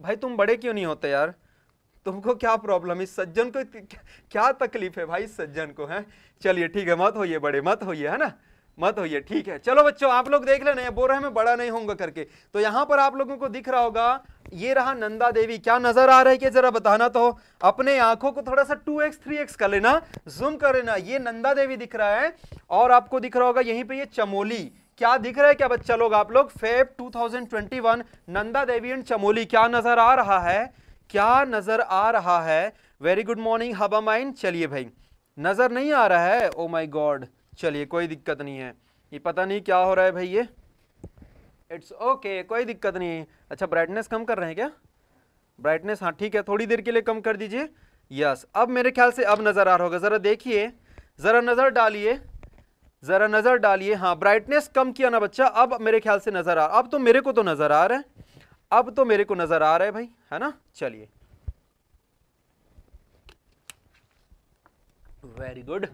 भाई तुम बड़े क्यों नहीं होते यार तुमको क्या प्रॉब्लम इस सज्जन को क्या तकलीफ है भाई सज्जन को है चलिए ठीक है मत होइए बड़े मत होइए है ना मत होइए ठीक है चलो बच्चों आप लोग देख लेना बोल रहे मैं बड़ा नहीं होऊंगा करके तो यहाँ पर आप लोगों को दिख रहा होगा ये रहा नंदा देवी क्या नजर आ रहा है जरा बताना तो अपने आंखों को थोड़ा सा 2x 3x कर लेना जूम कर लेना ये नंदा देवी दिख रहा है और आपको दिख रहा होगा यहीं पे यह चमोली क्या दिख रहा है क्या बच्चा लोग आप लोग फेब 2021 नंदा देवी एंड चमोली क्या नजर आ रहा है क्या नजर आ रहा है वेरी गुड मॉर्निंग हबा माइन चलिए भाई नजर नहीं आ रहा है ओ माई गॉड चलिए कोई दिक्कत नहीं है ये पता नहीं क्या हो रहा है भाई ये इट्स ओके कोई दिक्कत नहीं अच्छा ब्राइटनेस कम कर रहे हैं क्या ब्राइटनेस हाँ ठीक है थोड़ी देर के लिए कम कर दीजिए यस अब मेरे ख्याल से अब नज़र आ रहा होगा ज़रा देखिए ज़रा नज़र डालिए ज़रा नज़र डालिए हाँ ब्राइटनेस कम किया ना बच्चा अब मेरे ख्याल से नज़र आ रहा अब तो मेरे को तो नज़र आ रहा है अब तो मेरे को नज़र आ रहा है भाई है ना चलिए वेरी गुड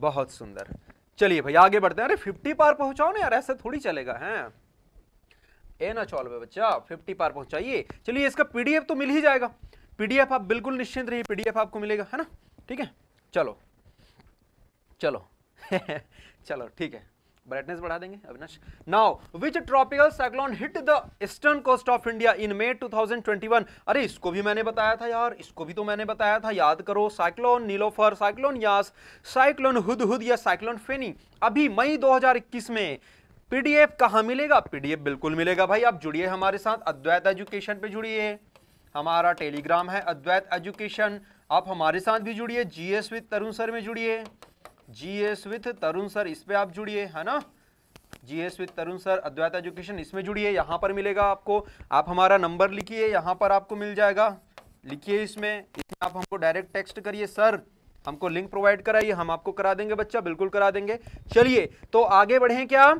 बहुत सुंदर चलिए भैया आगे बढ़ते हैं अरे फिफ्टी पार पहुंचाओ ना यार ऐसे थोड़ी चलेगा है ए ना चौल बच्चा फिफ्टी पार पहुंचाइए चलिए इसका पीडीएफ तो मिल ही जाएगा पीडीएफ आप बिल्कुल निश्चिंत रहिए पीडीएफ आपको मिलेगा है ना ठीक है चलो चलो चलो ठीक है ब्राइटनेस बढ़ा देंगे Avinash now which tropical cyclone hit the eastern coast of India in May 2021 अरे इसको भी मैंने बताया था यार इसको भी तो मैंने बताया था याद करो cyclone Nilofar cyclone Yaas cyclone Hudhud Hudhud या साइक्लोन फेनी अभी मई 2021 में पीडीएफ कहाँ मिलेगा पीडीएफ बिल्कुल मिलेगा भाई आप जुड़िए हमारे साथ अद्वैत एजुकेशन पे जुड़िए हमारा टेलीग्राम है अद्वैत एजुकेशन आप हमारे साथ भी जुड़िए जीएस विद तरुण सर में जुड़िए G S with Tarun sir इस पर आप जुड़िए है ना G S with Tarun sir Advait education इसमें जुड़िए यहाँ पर मिलेगा आपको आप हमारा नंबर लिखिए यहाँ पर आपको मिल जाएगा लिखिए इसमें इसमें आप हमको डायरेक्ट टेक्स्ट करिए सर हमको लिंक प्रोवाइड कराइए हम आपको करा देंगे बच्चा बिल्कुल करा देंगे चलिए तो आगे बढ़ें क्या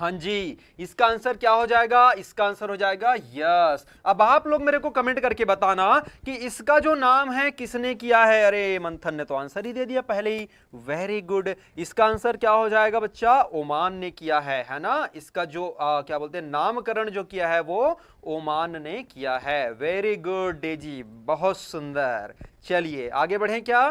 हाँ जी इसका आंसर क्या हो जाएगा इसका आंसर हो जाएगा यस अब आप लोग मेरे को कमेंट करके बताना कि इसका जो नाम है किसने किया है अरे मंथन ने तो आंसर ही दे दिया पहले ही वेरी गुड इसका आंसर क्या हो जाएगा बच्चा ओमान ने किया है है ना इसका जो आ, क्या बोलते हैं नामकरण जो किया है वो ओमान ने किया है वेरी गुड डे जी बहुत सुंदर चलिए आगे बढ़े क्या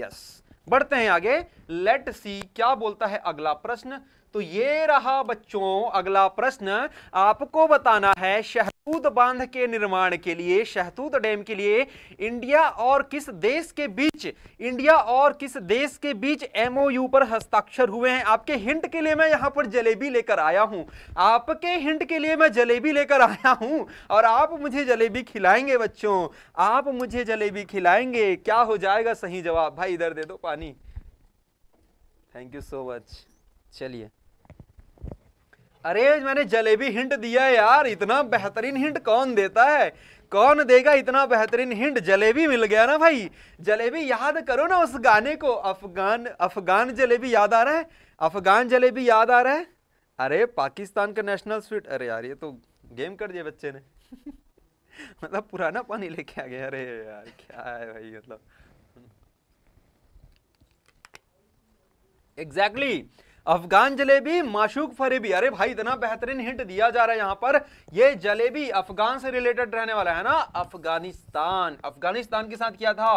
यस बढ़ते हैं आगे लेट सी क्या बोलता है अगला प्रश्न तो ये रहा बच्चों अगला प्रश्न आपको बताना है शहतूत बांध के निर्माण के लिए शहतूत डैम के लिए इंडिया और किस देश के बीच इंडिया और किस देश के बीच एमओयू पर हस्ताक्षर हुए हैं आपके हिंट के लिए मैं यहां पर जलेबी लेकर आया हूं आपके हिंट के लिए मैं जलेबी लेकर आया हूं और आप मुझे जलेबी खिलाएंगे बच्चों आप मुझे जलेबी खिलाएंगे क्या हो जाएगा सही जवाब भाई इधर दे दो पानी थैंक यू सो मच चलिए अरे मैंने जलेबी हिंट दिया यार इतना बेहतरीन हिंट कौन देता है कौन देगा इतना बेहतरीन हिंट जलेबी मिल गया ना भाई जलेबी याद करो ना उस गाने को अफगान अफगान जलेबी याद आ रहा है अफगान जलेबी याद आ रहा है अरे पाकिस्तान का नेशनल स्वीट अरे यार ये तो गेम कर दिया बच्चे ने मतलब पुराना पानी लेके आ गया अरे यार क्या है भाई मतलब एग्जैक्टली exactly. अफगान जलेबी माशूक फरेबी अरे भाई इतना बेहतरीन हिंट दिया जा रहा है यहाँ पर ये जलेबी अफगान से रिलेटेड रहने वाला है ना अफगानिस्तान अफगानिस्तान के साथ क्या था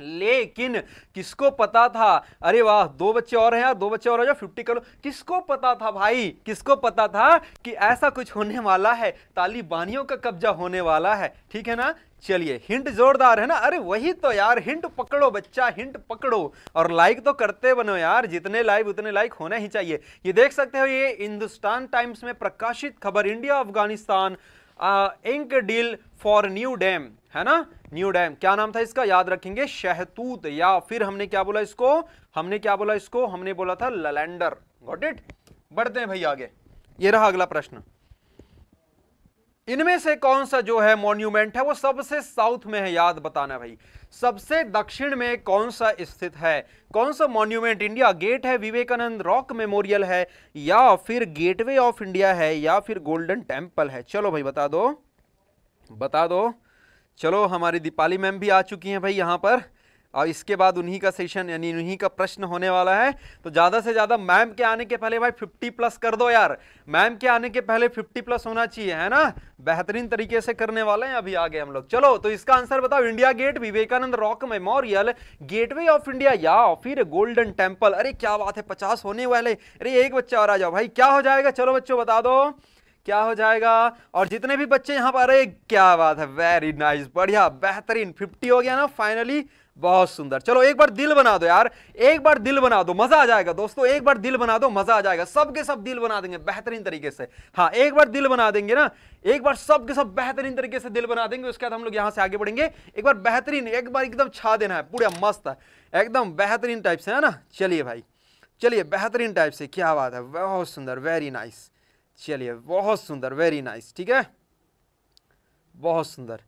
लेकिन किसको पता था अरे वाह दो बच्चे और हैं यार दो बच्चे और जाओ फिफ्टी करो किसको पता था भाई किसको पता था कि ऐसा कुछ होने वाला है तालिबानियों का कब्जा होने वाला है ठीक है ना चलिए हिंट जोरदार है ना अरे वही तो यार हिंट पकड़ो बच्चा हिंट पकड़ो और लाइक तो करते बनो यार जितने लाइव उतने लाइक होना ही चाहिए ये देख सकते हो ये हिंदुस्तान टाइम्स में प्रकाशित खबर India Afghanistan ink deal for new dam है ना न्यू डैम क्या नाम था इसका याद रखेंगे शहतूत या फिर हमने क्या बोला इसको हमने क्या बोला इसको हमने बोला था ललैंडर गॉट इट बढ़ते हैं भाई आगे ये रहा अगला प्रश्न इनमें से कौन सा जो है मॉन्यूमेंट है वो सबसे साउथ में है याद बताना भाई सबसे दक्षिण में कौन सा स्थित है कौन सा मॉन्यूमेंट इंडिया गेट है विवेकानंद रॉक मेमोरियल है या फिर गेटवे ऑफ इंडिया है या फिर गोल्डन टेम्पल है चलो भाई बता दो बता दो चलो हमारी दीपाली मैम भी आ चुकी हैं भाई यहाँ पर और इसके बाद उन्हीं का सेशन यानी उन्हीं का प्रश्न होने वाला है तो ज़्यादा से ज़्यादा मैम के आने के पहले भाई 50 प्लस कर दो यार मैम के आने के पहले 50 प्लस होना चाहिए है ना बेहतरीन तरीके से करने वाले हैं अभी आगे हम लोग चलो तो इसका आंसर बताओ India Gate Vivekananda Rock Memorial Gateway of India या फिर गोल्डन टेम्पल अरे क्या बात है पचास होने वाले अरे एक बच्चा और आ जाओ भाई क्या हो जाएगा चलो बच्चों बता दो क्या हो जाएगा और जितने भी बच्चे यहाँ पर अरे क्या बात है वेरी नाइस बढ़िया बेहतरीन फिफ्टी हो गया ना फाइनली बहुत सुंदर चलो एक बार दिल बना दो यार एक बार दिल बना दो मजा आ जाएगा दोस्तों एक बार दिल बना दो मजा आ जाएगा सबके सब दिल बना देंगे बेहतरीन तरीके से हाँ एक बार दिल बना देंगे ना एक बार सब के सब बेहतरीन तरीके से दिल बना देंगे उसके बाद हम लोग यहाँ से आगे बढ़ेंगे एक बार बेहतरीन एक बार एकदम छा देना है पूरा मस्त है एकदम बेहतरीन टाइप से है ना चलिए भाई चलिए बेहतरीन टाइप से क्या बात है बहुत सुंदर वेरी नाइस चलिए बहुत सुंदर वेरी नाइस ठीक है बहुत सुंदर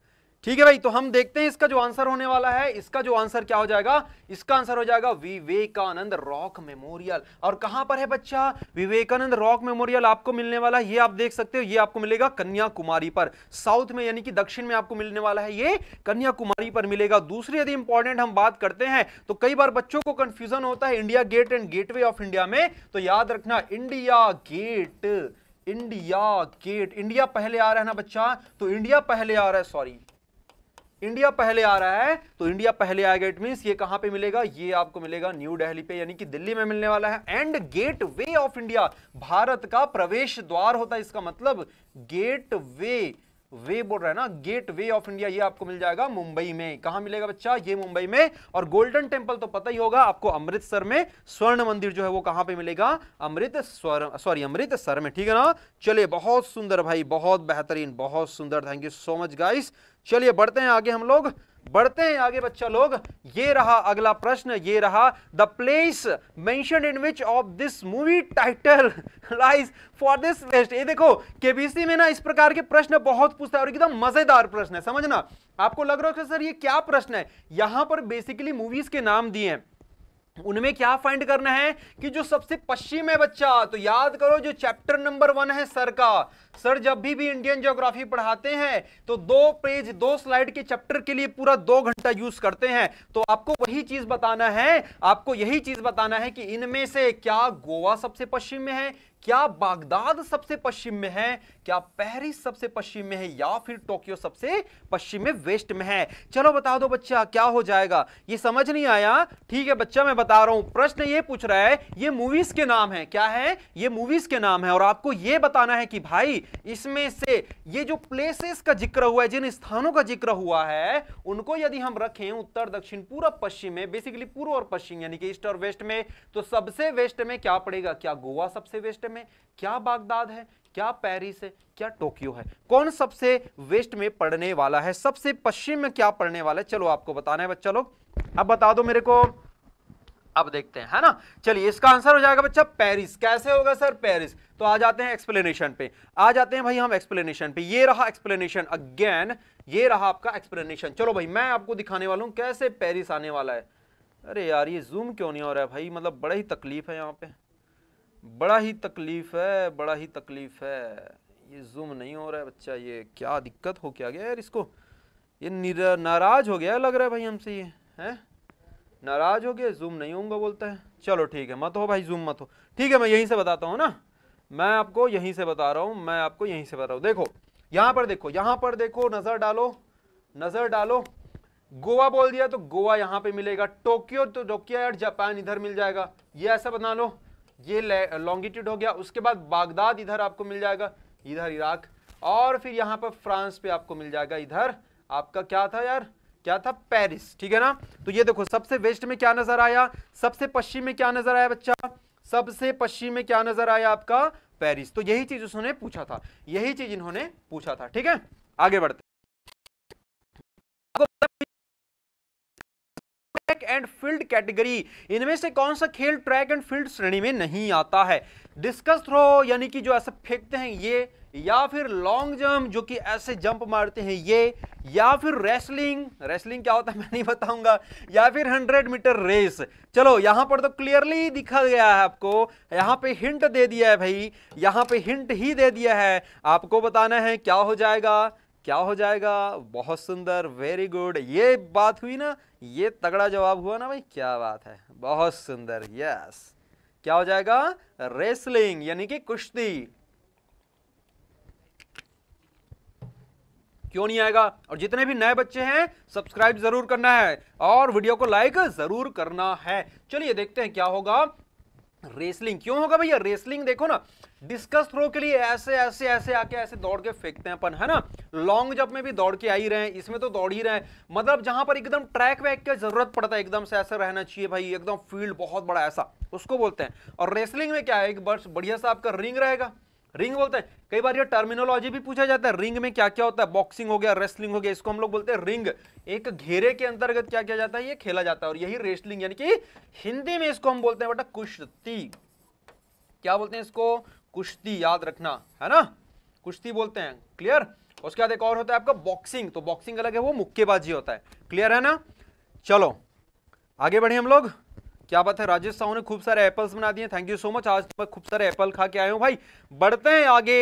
ठीक है भाई तो हम देखते हैं इसका जो आंसर होने वाला है इसका जो आंसर क्या हो जाएगा इसका आंसर हो जाएगा विवेकानंद रॉक मेमोरियल और कहां पर है बच्चा विवेकानंद रॉक मेमोरियल आपको मिलने वाला है ये आप देख सकते हो ये आपको मिलेगा कन्याकुमारी पर साउथ में यानी कि दक्षिण में आपको मिलने वाला है ये कन्याकुमारी पर मिलेगा दूसरी यदि इंपॉर्टेंट हम बात करते हैं तो कई बार बच्चों को कंफ्यूजन होता है India Gate and Gate of India में तो याद रखना India Gate India Gate India पहले आ रहा है ना बच्चा तो इंडिया पहले आ रहा है सॉरी इंडिया पहले आ रहा है तो इंडिया पहले आएगा इट मीन ये कहां पे मिलेगा ये आपको मिलेगा न्यू दिल्ली पे यानी कि दिल्ली में मिलने वाला है and gateway of India भारत का प्रवेश द्वार होता है इसका मतलब गेट वे वे बोल रहा है ना गेट वे ऑफ इंडिया ये आपको मिल जाएगा मुंबई में कहा मिलेगा बच्चा ये मुंबई में और गोल्डन टेम्पल तो पता ही होगा आपको अमृतसर में स्वर्ण मंदिर जो है वो कहां पे मिलेगा अमृत सॉरी अमृतसर में ठीक है ना चलिए बहुत सुंदर भाई बहुत बेहतरीन बहुत सुंदर thank you so much guys चलिए बढ़ते हैं आगे हम लोग बढ़ते हैं आगे बच्चा लोग ये रहा अगला प्रश्न ये रहा the place mentioned in which of this movie title lies for this west ये देखो केबीसी में ना इस प्रकार के प्रश्न बहुत पूछता है और एकदम मजेदार प्रश्न है समझना आपको लग रहा है सर ये क्या प्रश्न है यहां पर बेसिकली मूवीज के नाम दिए हैं उनमें क्या फाइंड करना है कि जो सबसे पश्चिम है बच्चा तो याद करो जो चैप्टर नंबर वन है सर का सर जब भी भी इंडियन ज्योग्राफी पढ़ाते हैं तो दो पेज दो स्लाइड के चैप्टर के लिए पूरा दो घंटा यूज करते हैं तो आपको वही चीज बताना है आपको यही चीज बताना है कि इनमें से क्या गोवा सबसे पश्चिम में है क्या बागदाद सबसे पश्चिम में है क्या पेरिस सबसे पश्चिम में है या फिर टोक्यो सबसे पश्चिम में वेस्ट में है चलो बता दो बच्चा क्या हो जाएगा ये समझ नहीं आया ठीक है बच्चा मैं बता रहा हूं प्रश्न ये पूछ रहा है ये मूवीज के नाम है क्या है ये मूवीज के नाम है और आपको ये बताना है कि भाई इसमें से ये जो प्लेसेस का जिक्र हुआ है जिन स्थानों का जिक्र हुआ है उनको यदि हम रखें उत्तर दक्षिण पूर्व पश्चिम में बेसिकली पूर्व और पश्चिम यानी कि ईस्ट और वेस्ट में तो सबसे वेस्ट में क्या पड़ेगा क्या गोवा सबसे वेस्ट में क्या बागदाद है क्या पेरिस है क्या टोक्यो है कौन सबसे वेस्ट में पड़ने वाला है सबसे पश्चिम में क्या पड़ने वाला है चलो आपको बताना है चलो अब बता दो मेरे को अब देखते हैं है ना चलिए इसका आंसर हो जाएगा बच्चा पेरिस कैसे होगा सर पेरिस तो आ जाते हैं एक्सप्लेनेशन पे आ जाते हैं भाई हम एक्सप्लेनेशन पे ये रहा एक्सप्लेनेशन अगेन ये रहा आपका एक्सप्लेनेशन चलो भाई मैं आपको दिखाने वाला हूं कैसे पेरिस आने वाला है अरे यार ये जूम क्यों नहीं हो रहा है भाई मतलब बड़ा ही तकलीफ है यहाँ पे बड़ा ही तकलीफ़ है बड़ा ही तकलीफ़ है ये जूम नहीं हो रहा है बच्चा ये क्या दिक्कत हो क्या गया यार इसको ये नाराज़ हो गया लग रहा है भाई हमसे ये हैं नाराज़ हो गया जूम नहीं होंगे बोलता है चलो ठीक है मत हो भाई जूम मत हो ठीक है मैं यहीं से बताता हूँ ना मैं आपको यहीं से बता रहा हूँ मैं आपको यहीं से बता रहा हूँ देखो यहाँ पर देखो यहाँ पर देखो नज़र डालो नज़र डालो गोवा बोल दिया तो गोवा यहाँ पे मिलेगा टोक्यो तो टोक्यो यार जापान इधर मिल जाएगा ये ऐसा बना लो ये लॉन्गिट्यूड हो गया उसके बाद बागदाद इधर आपको मिल जाएगा इधर इराक और फिर यहाँ पर फ्रांस पे आपको मिल जाएगा इधर आपका क्या था यार क्या था पेरिस ठीक है ना तो ये देखो सबसे वेस्ट में क्या नजर आया सबसे पश्चिम में क्या नजर आया बच्चा सबसे पश्चिम में क्या नजर आया आपका पेरिस तो यही चीज उसने पूछा था यही चीज इन्होंने पूछा था ठीक है आगे बढ़ते एंड फील्ड कैटेगरी इनमें से कौन सा खेल ट्रैक एंड फील्ड श्रेणी में नहीं आता है डिस्कस थ्रो यानी कि जो ऐसे फेंकते हैं ये या फिर लॉन्ग जंप जो कि ऐसे जंप मारते हैं ये या फिर रेसलिंग रेसलिंग क्या होता है मैं नहीं बताऊंगा या फिर 100 मीटर रेस चलो यहां पर तो क्लियरली दिखा गया है आपको यहां पे हिंट दे दिया है भाई यहां पे हिंट ही दे दिया है आपको बताना है क्या हो जाएगा क्या हो जाएगा बहुत सुंदर वेरी गुड ये बात हुई ना ये तगड़ा जवाब हुआ ना भाई क्या बात है बहुत सुंदर यस क्या हो जाएगा रेसलिंग यानी कि कुश्ती क्यों नहीं आएगा और जितने भी नए बच्चे हैं सब्सक्राइब जरूर करना है और वीडियो को लाइक जरूर करना है चलिए देखते हैं क्या होगा रेसलिंग क्यों होगा भैया रेसलिंग देखो ना डिस्कस थ्रो के लिए ऐसे ऐसे ऐसे आके ऐसे दौड़ के फेंकते हैं अपन है ना लॉन्ग जंप में भी दौड़ के आ ही रहे हैं इसमें तो दौड़ ही रहे हैं मतलब जहां पर एकदम ट्रैक वैक की जरूरत पड़ता है एकदम से ऐसा रहना चाहिए भाई एकदम फील्ड बहुत बड़ा ऐसा उसको बोलते हैं और रेसलिंग में क्या है एक बस बढ़िया सा आपका रिंग रहेगा रिंग बोलते हैं कई बार ये टर्मिनोलॉजी भी पूछा जाता है रिंग में क्या क्या होता है बॉक्सिंग हो गया रेसलिंग हो गया इसको हम लोग बोलते हैं रिंग एक घेरे के अंतर्गत क्या किया जाता है ये खेला जाता है और यही रेसलिंग यानी कि हिंदी में इसको हम बोलते हैं बेटा कुश्ती क्या बोलते हैं इसको कुश्ती याद रखना है ना कुश्ती बोलते हैं क्लियर उसके बाद एक और होता है आपका बॉक्सिंग तो बॉक्सिंग अलग है वो मुक्केबाजी होता है क्लियर है ना चलो आगे बढ़े हम लोग क्या बात है राजेश साहू ने खूब सारे एप्पल्स बना दिए थैंक यू सो मच आज मैं खूब सारे एप्पल खा के आयो भाई बढ़ते हैं आगे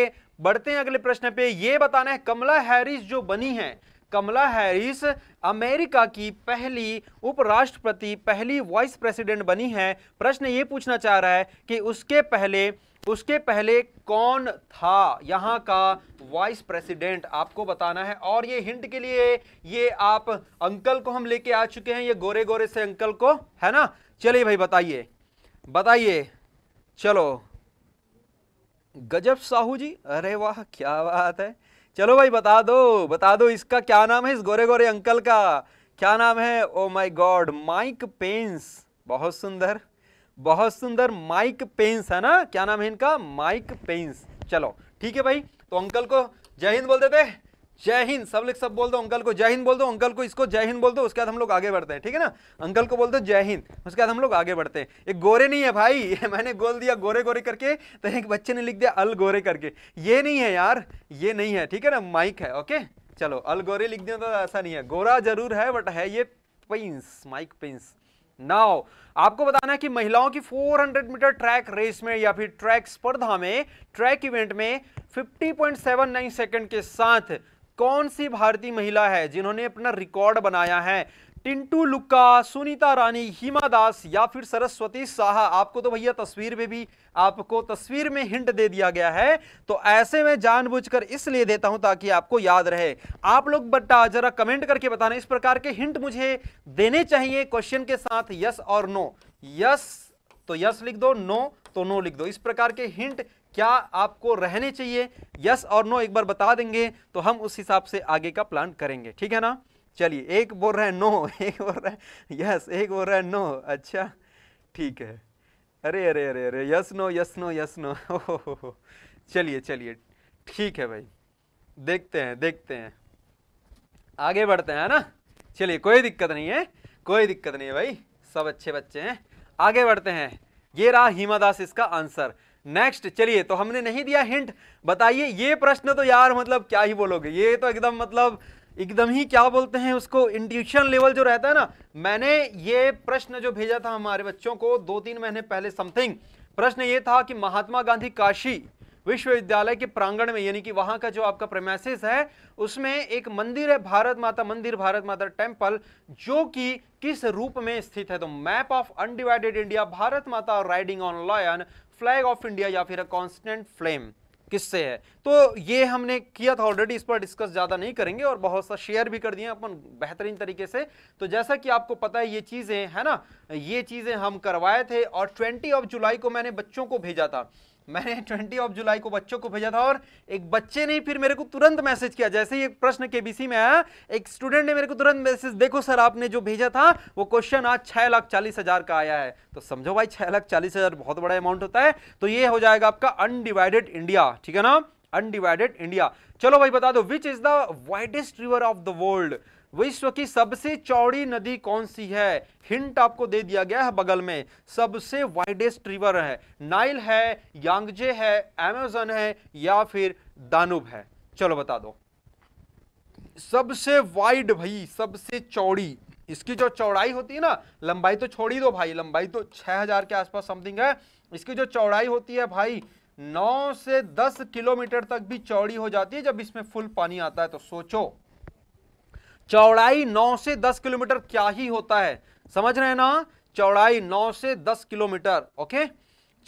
बढ़ते हैं अगले प्रश्न पे ये बताना है कमला हैरिस जो बनी है कमला हैरिस अमेरिका की पहली उपराष्ट्रपति पहली वाइस प्रेसिडेंट बनी है प्रश्न ये पूछना चाह रहा है कि उसके पहले उसके पहले कौन था यहाँ का वाइस प्रेसिडेंट आपको बताना है और ये हिंट के लिए ये आप अंकल को हम लेके आ चुके हैं ये गोरे गोरे से अंकल को है ना चलिए भाई बताइए बताइए चलो गजब साहू जी अरे वाह क्या बात है चलो भाई बता दो बता दो इसका क्या नाम है इस गोरे गोरे अंकल का क्या नाम है oh my God Mike Pence बहुत सुंदर बहुत सुंदर माइक पेंस है ना क्या नाम है इनका माइक पेंस चलो ठीक है भाई तो अंकल को जय हिंद बोल देते जय हिंद सब लोग सब बोल दो अंकल को जय हिंद बोल दो अंकल को इसको जय हिंद बोल दो उसके बाद हम लोग आगे बढ़ते हैं ठीक है ना अंकल को बोल दो जय हिंद उसके बाद हम लोग आगे बढ़ते हैं एक गोरे नहीं है भाई मैंने गोल दिया गोरे गोरे करके तो एक बच्चे ने लिख दिया अल गोरे करके ये नहीं है यार ये नहीं है ठीक है ना माइक है ओके चलो अल गोरे लिख दिया तो ऐसा नहीं है गोरा जरूर है बट है ये पिंस माइक पिंस नाउ आपको बताना है कि महिलाओं की 400 मीटर ट्रैक रेस में या फिर ट्रैक स्पर्धा में ट्रैक इवेंट में 50.79 सेकंड के साथ कौन सी भारतीय महिला है जिन्होंने अपना रिकॉर्ड बनाया है टिंटू लुक्का सुनीता रानी हिमा दास या फिर सरस्वती साह आपको तो भैया तस्वीर में भी आपको तस्वीर में हिंट दे दिया गया है तो ऐसे में जानबूझकर इसलिए देता हूं ताकि आपको याद रहे आप लोग बट्टा जरा कमेंट करके बताना इस प्रकार के हिंट मुझे देने चाहिए क्वेश्चन के साथ यस और नो यस तो यस लिख दो नो तो नो लिख दो इस प्रकार के हिंट क्या आपको रहने चाहिए यस और नो एक बार बता देंगे तो हम उस हिसाब से आगे का प्लान करेंगे ठीक है ना चलिए एक बोल रहे हैं नो एक बोल रहे यस एक बोल रहे हैं नो अच्छा ठीक है अरे अरे अरे अरे yes no yes no yes no चलिए चलिए ठीक है भाई देखते हैं देखते हैं आगे बढ़ते हैं ना चलिए कोई दिक्कत नहीं है कोई दिक्कत नहीं है भाई सब अच्छे बच्चे हैं आगे बढ़ते हैं ये रहा हिमा दास इसका आंसर नेक्स्ट चलिए तो हमने नहीं दिया हिंट बताइए ये प्रश्न तो यार मतलब क्या ही बोलोगे ये तो एकदम मतलब एकदम ही क्या बोलते हैं उसको इंट्यूशन लेवल जो रहता है ना मैंने ये प्रश्न जो भेजा था हमारे बच्चों को दो तीन महीने पहले समथिंग प्रश्न ये था कि महात्मा गांधी काशी विश्वविद्यालय के प्रांगण में यानी कि वहां का जो आपका प्रेमासिस है उसमें एक मंदिर है भारत माता मंदिर भारत माता टेम्पल जो कि किस रूप में स्थित है तो map of undivided India Bharat Mata riding on lion flag of India या फिर कॉन्स्टेंट फ्लेम किससे है तो ये हमने किया था ऑलरेडी इस पर डिस्कस ज़्यादा नहीं करेंगे और बहुत सा शेयर भी कर दिए अपन बेहतरीन तरीके से तो जैसा कि आपको पता है ये चीज़ें है ना ये चीज़ें हम करवाए थे और 20 ऑफ जुलाई को मैंने बच्चों को भेजा था मैंने 20 ऑफ जुलाई को बच्चों को भेजा था और एक बच्चे ने फिर मेरे को तुरंत मैसेज किया जैसे ही एक प्रश्न केबीसी में आया एक स्टूडेंट ने मेरे को तुरंत मैसेज देखो सर आपने जो भेजा था वो क्वेश्चन आज छह लाख चालीस हजार का आया है तो समझो भाई छह लाख चालीस हजार बहुत बड़ा अमाउंट होता है तो ये हो जाएगा आपका अनडिवाइडेड इंडिया ठीक है ना अनडिवाइडेड इंडिया चलो भाई बता दो which is the widest river of the world विश्व की सबसे चौड़ी नदी कौन सी है हिंट आपको दे दिया गया है बगल में सबसे वाइडेस्ट रिवर है नाइल है यांगजे है एमेजन है या फिर दानुब है चलो बता दो सबसे वाइड भाई सबसे चौड़ी इसकी जो चौड़ाई होती है ना लंबाई तो छोड़ी दो भाई लंबाई तो 6000 के आसपास समथिंग है इसकी जो चौड़ाई होती है भाई 9 से 10 किलोमीटर तक भी चौड़ी हो जाती है जब इसमें फुल पानी आता है तो सोचो चौड़ाई 9 से 10 किलोमीटर क्या ही होता है समझ रहे हैं ना चौड़ाई 9 से 10 किलोमीटर ओके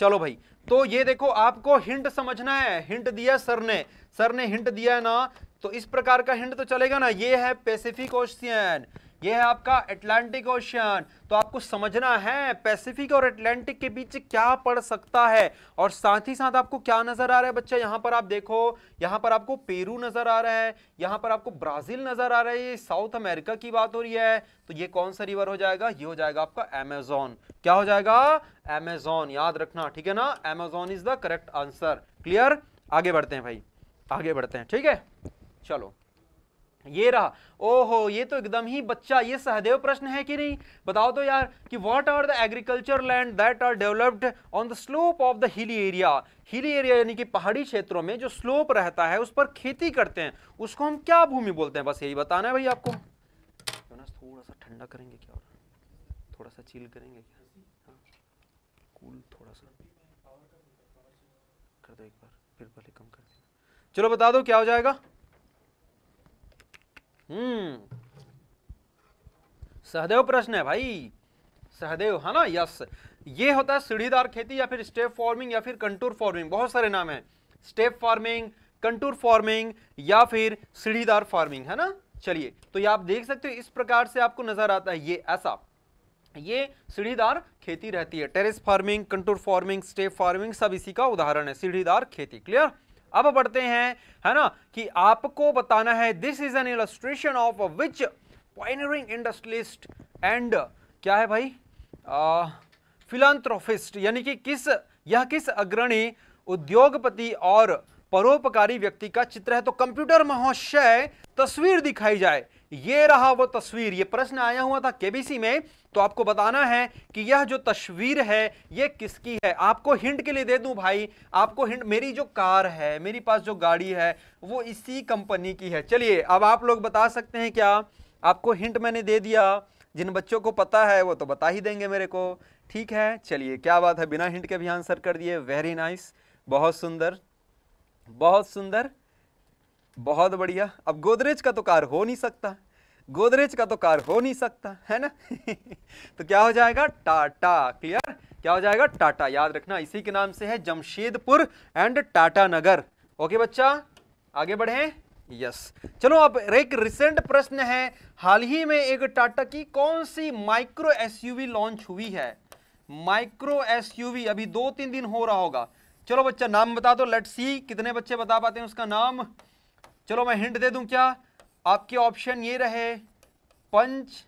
चलो भाई तो ये देखो आपको हिंट समझना है हिंट दिया सर ने सर ने हिंट दिया है ना तो इस प्रकार का हिंट तो चलेगा ना ये है पेसिफिक ओशियन ये है आपका अटलांटिक ओशियन तो आपको समझना है पैसिफिक और अटलांटिक के बीच क्या पड़ सकता है और साथ ही साथ आपको क्या नजर आ रहा है बच्चा यहाँ पर आप देखो यहाँ पर आपको पेरू नजर आ रहा है यहाँ पर आपको ब्राजील नजर आ रहा है ये साउथ अमेरिका की बात हो रही है तो ये कौन सा रिवर हो जाएगा ये हो जाएगा आपका एमेजोन क्या हो जाएगा एमेजोन याद रखना ठीक है ना Amazon is the correct answer clear आगे बढ़ते हैं भाई आगे बढ़ते हैं ठीक है चलो ये रहा ओहो ये तो एकदम ही बच्चा ये सहदेव प्रश्न है कि नहीं बताओ तो यार कि what are the agriculture land that are developed on the slope of the hilly area hilly area यानी कि पहाड़ी क्षेत्रों में जो स्लोप रहता है उस पर खेती करते हैं उसको हम क्या भूमि बोलते हैं बस यही बताना है भाई आपको तो ना थोड़ा सा ठंडा करेंगे क्या थोड़ा सा चील करेंगे क्या कूल हाँ। थोड़ा सा कर दो एक बार फिर पहले कम कर देना चलो बता दो क्या हो जाएगा हम्म सहदेव प्रश्न है भाई सहदेव है हाँ ना यस ये होता है सीढ़ीदार खेती या फिर स्टेप फार्मिंग या फिर कंटूर फार्मिंग बहुत सारे नाम है स्टेप फार्मिंग कंटूर फार्मिंग या फिर सीढ़ीदार फार्मिंग है ना चलिए तो ये आप देख सकते हो इस प्रकार से आपको नजर आता है ये ऐसा ये सीढ़ीदार खेती रहती है terrace farming contour farming step farming सब इसी का उदाहरण है सीढ़ीदार खेती क्लियर अब बढ़ते हैं है ना कि आपको बताना है this is an illustration of which pioneering industrialist and क्या है भाई फिलानथ्रोफिस्ट यानी कि किस यह किस अग्रणी उद्योगपति और परोपकारी व्यक्ति का चित्र है तो कंप्यूटर महोदय तस्वीर दिखाई जाए ये रहा वो तस्वीर ये प्रश्न आया हुआ था केबीसी में तो आपको बताना है कि यह जो तस्वीर है ये किसकी है आपको हिंट के लिए दे दूं भाई आपको हिंट मेरी जो कार है मेरे पास जो गाड़ी है वो इसी कंपनी की है चलिए अब आप लोग बता सकते हैं क्या आपको हिंट मैंने दे दिया जिन बच्चों को पता है वो तो बता ही देंगे मेरे को ठीक है चलिए क्या बात है बिना हिंट के भी आंसर कर दिए वेरी नाइस बहुत सुंदर बहुत सुंदर बहुत बढ़िया अब गोदरेज का तो कार हो नहीं सकता गोदरेज का तो कार हो नहीं सकता है ना तो क्या हो जाएगा टाटा क्लियर क्या हो जाएगा टाटा याद रखना इसी के नाम से है Jamshedpur and Tatanagar okay बच्चा आगे बढ़े यस चलो अब एक रिसेंट प्रश्न है हाल ही में एक टाटा की कौन सी माइक्रो एसयूवी लॉन्च हुई है माइक्रो एसयूवी अभी दो तीन दिन हो रहा होगा चलो बच्चा नाम बता दो लेट सी कितने बच्चे बता पाते हैं उसका नाम चलो मैं हिंट दे दूं क्या आपके ऑप्शन ये रहे punch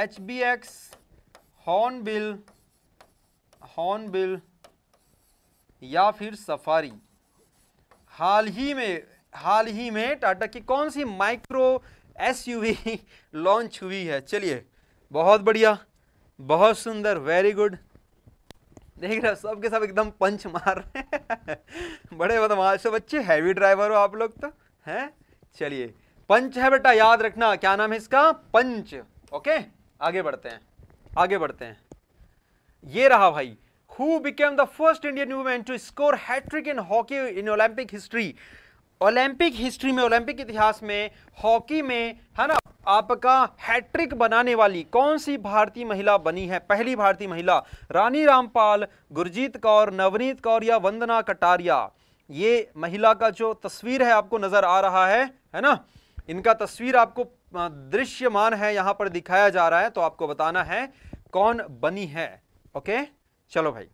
H B X hornbill hornbill या फिर सफारी हाल ही में हाल ही में टाटा की कौन सी माइक्रो एसयूवी लॉन्च हुई है चलिए बहुत बढ़िया बहुत सुंदर वेरी गुड देख रहे हो सबके सब एकदम पंच मार रहे बड़े बदमाश बच्चे हैवी ड्राइवर हो आप लोग तो हैं चलिए पंच है बेटा याद रखना क्या नाम है इसका पंच ओके आगे बढ़ते हैं आगे बढ़ते हैं ये रहा भाई who became the first Indian women to score hat trick in hockey in Olympic history Olympic history में ओलंपिक इतिहास में हॉकी में है ना आपका हैट्रिक बनाने वाली कौन सी भारतीय महिला बनी है पहली भारतीय महिला रानी रामपाल गुरजीत कौर नवनीत कौर या वंदना कटारिया ये महिला का जो तस्वीर है आपको नजर आ रहा है है ना इनका तस्वीर आपको दृश्यमान है यहां पर दिखाया जा रहा है तो आपको बताना है कौन बनी है ओके चलो भाई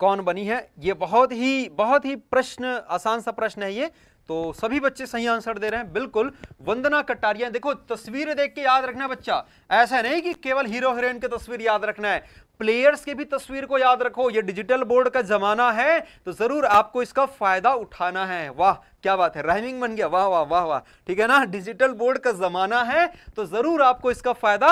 कौन बनी है ये बहुत ही बहुत ही प्रश्न आसान सा प्रश्न है ये तो सभी बच्चे सही आंसर दे रहे हैं बिल्कुल वंदना कटारिया देखो तस्वीर देख के याद रखना बच्चा ऐसा नहीं कि केवल हीरो हीरोइन की तस्वीर याद रखना है प्लेयर्स के भी तस्वीर को याद रखो ये डिजिटल बोर्ड का जमाना है तो जरूर आपको इसका फायदा उठाना है वाह क्या बात है राइमिंग बन गया वाह वाह वाह वाह ठीक है ना डिजिटल बोर्ड का जमाना है तो जरूर आपको इसका फायदा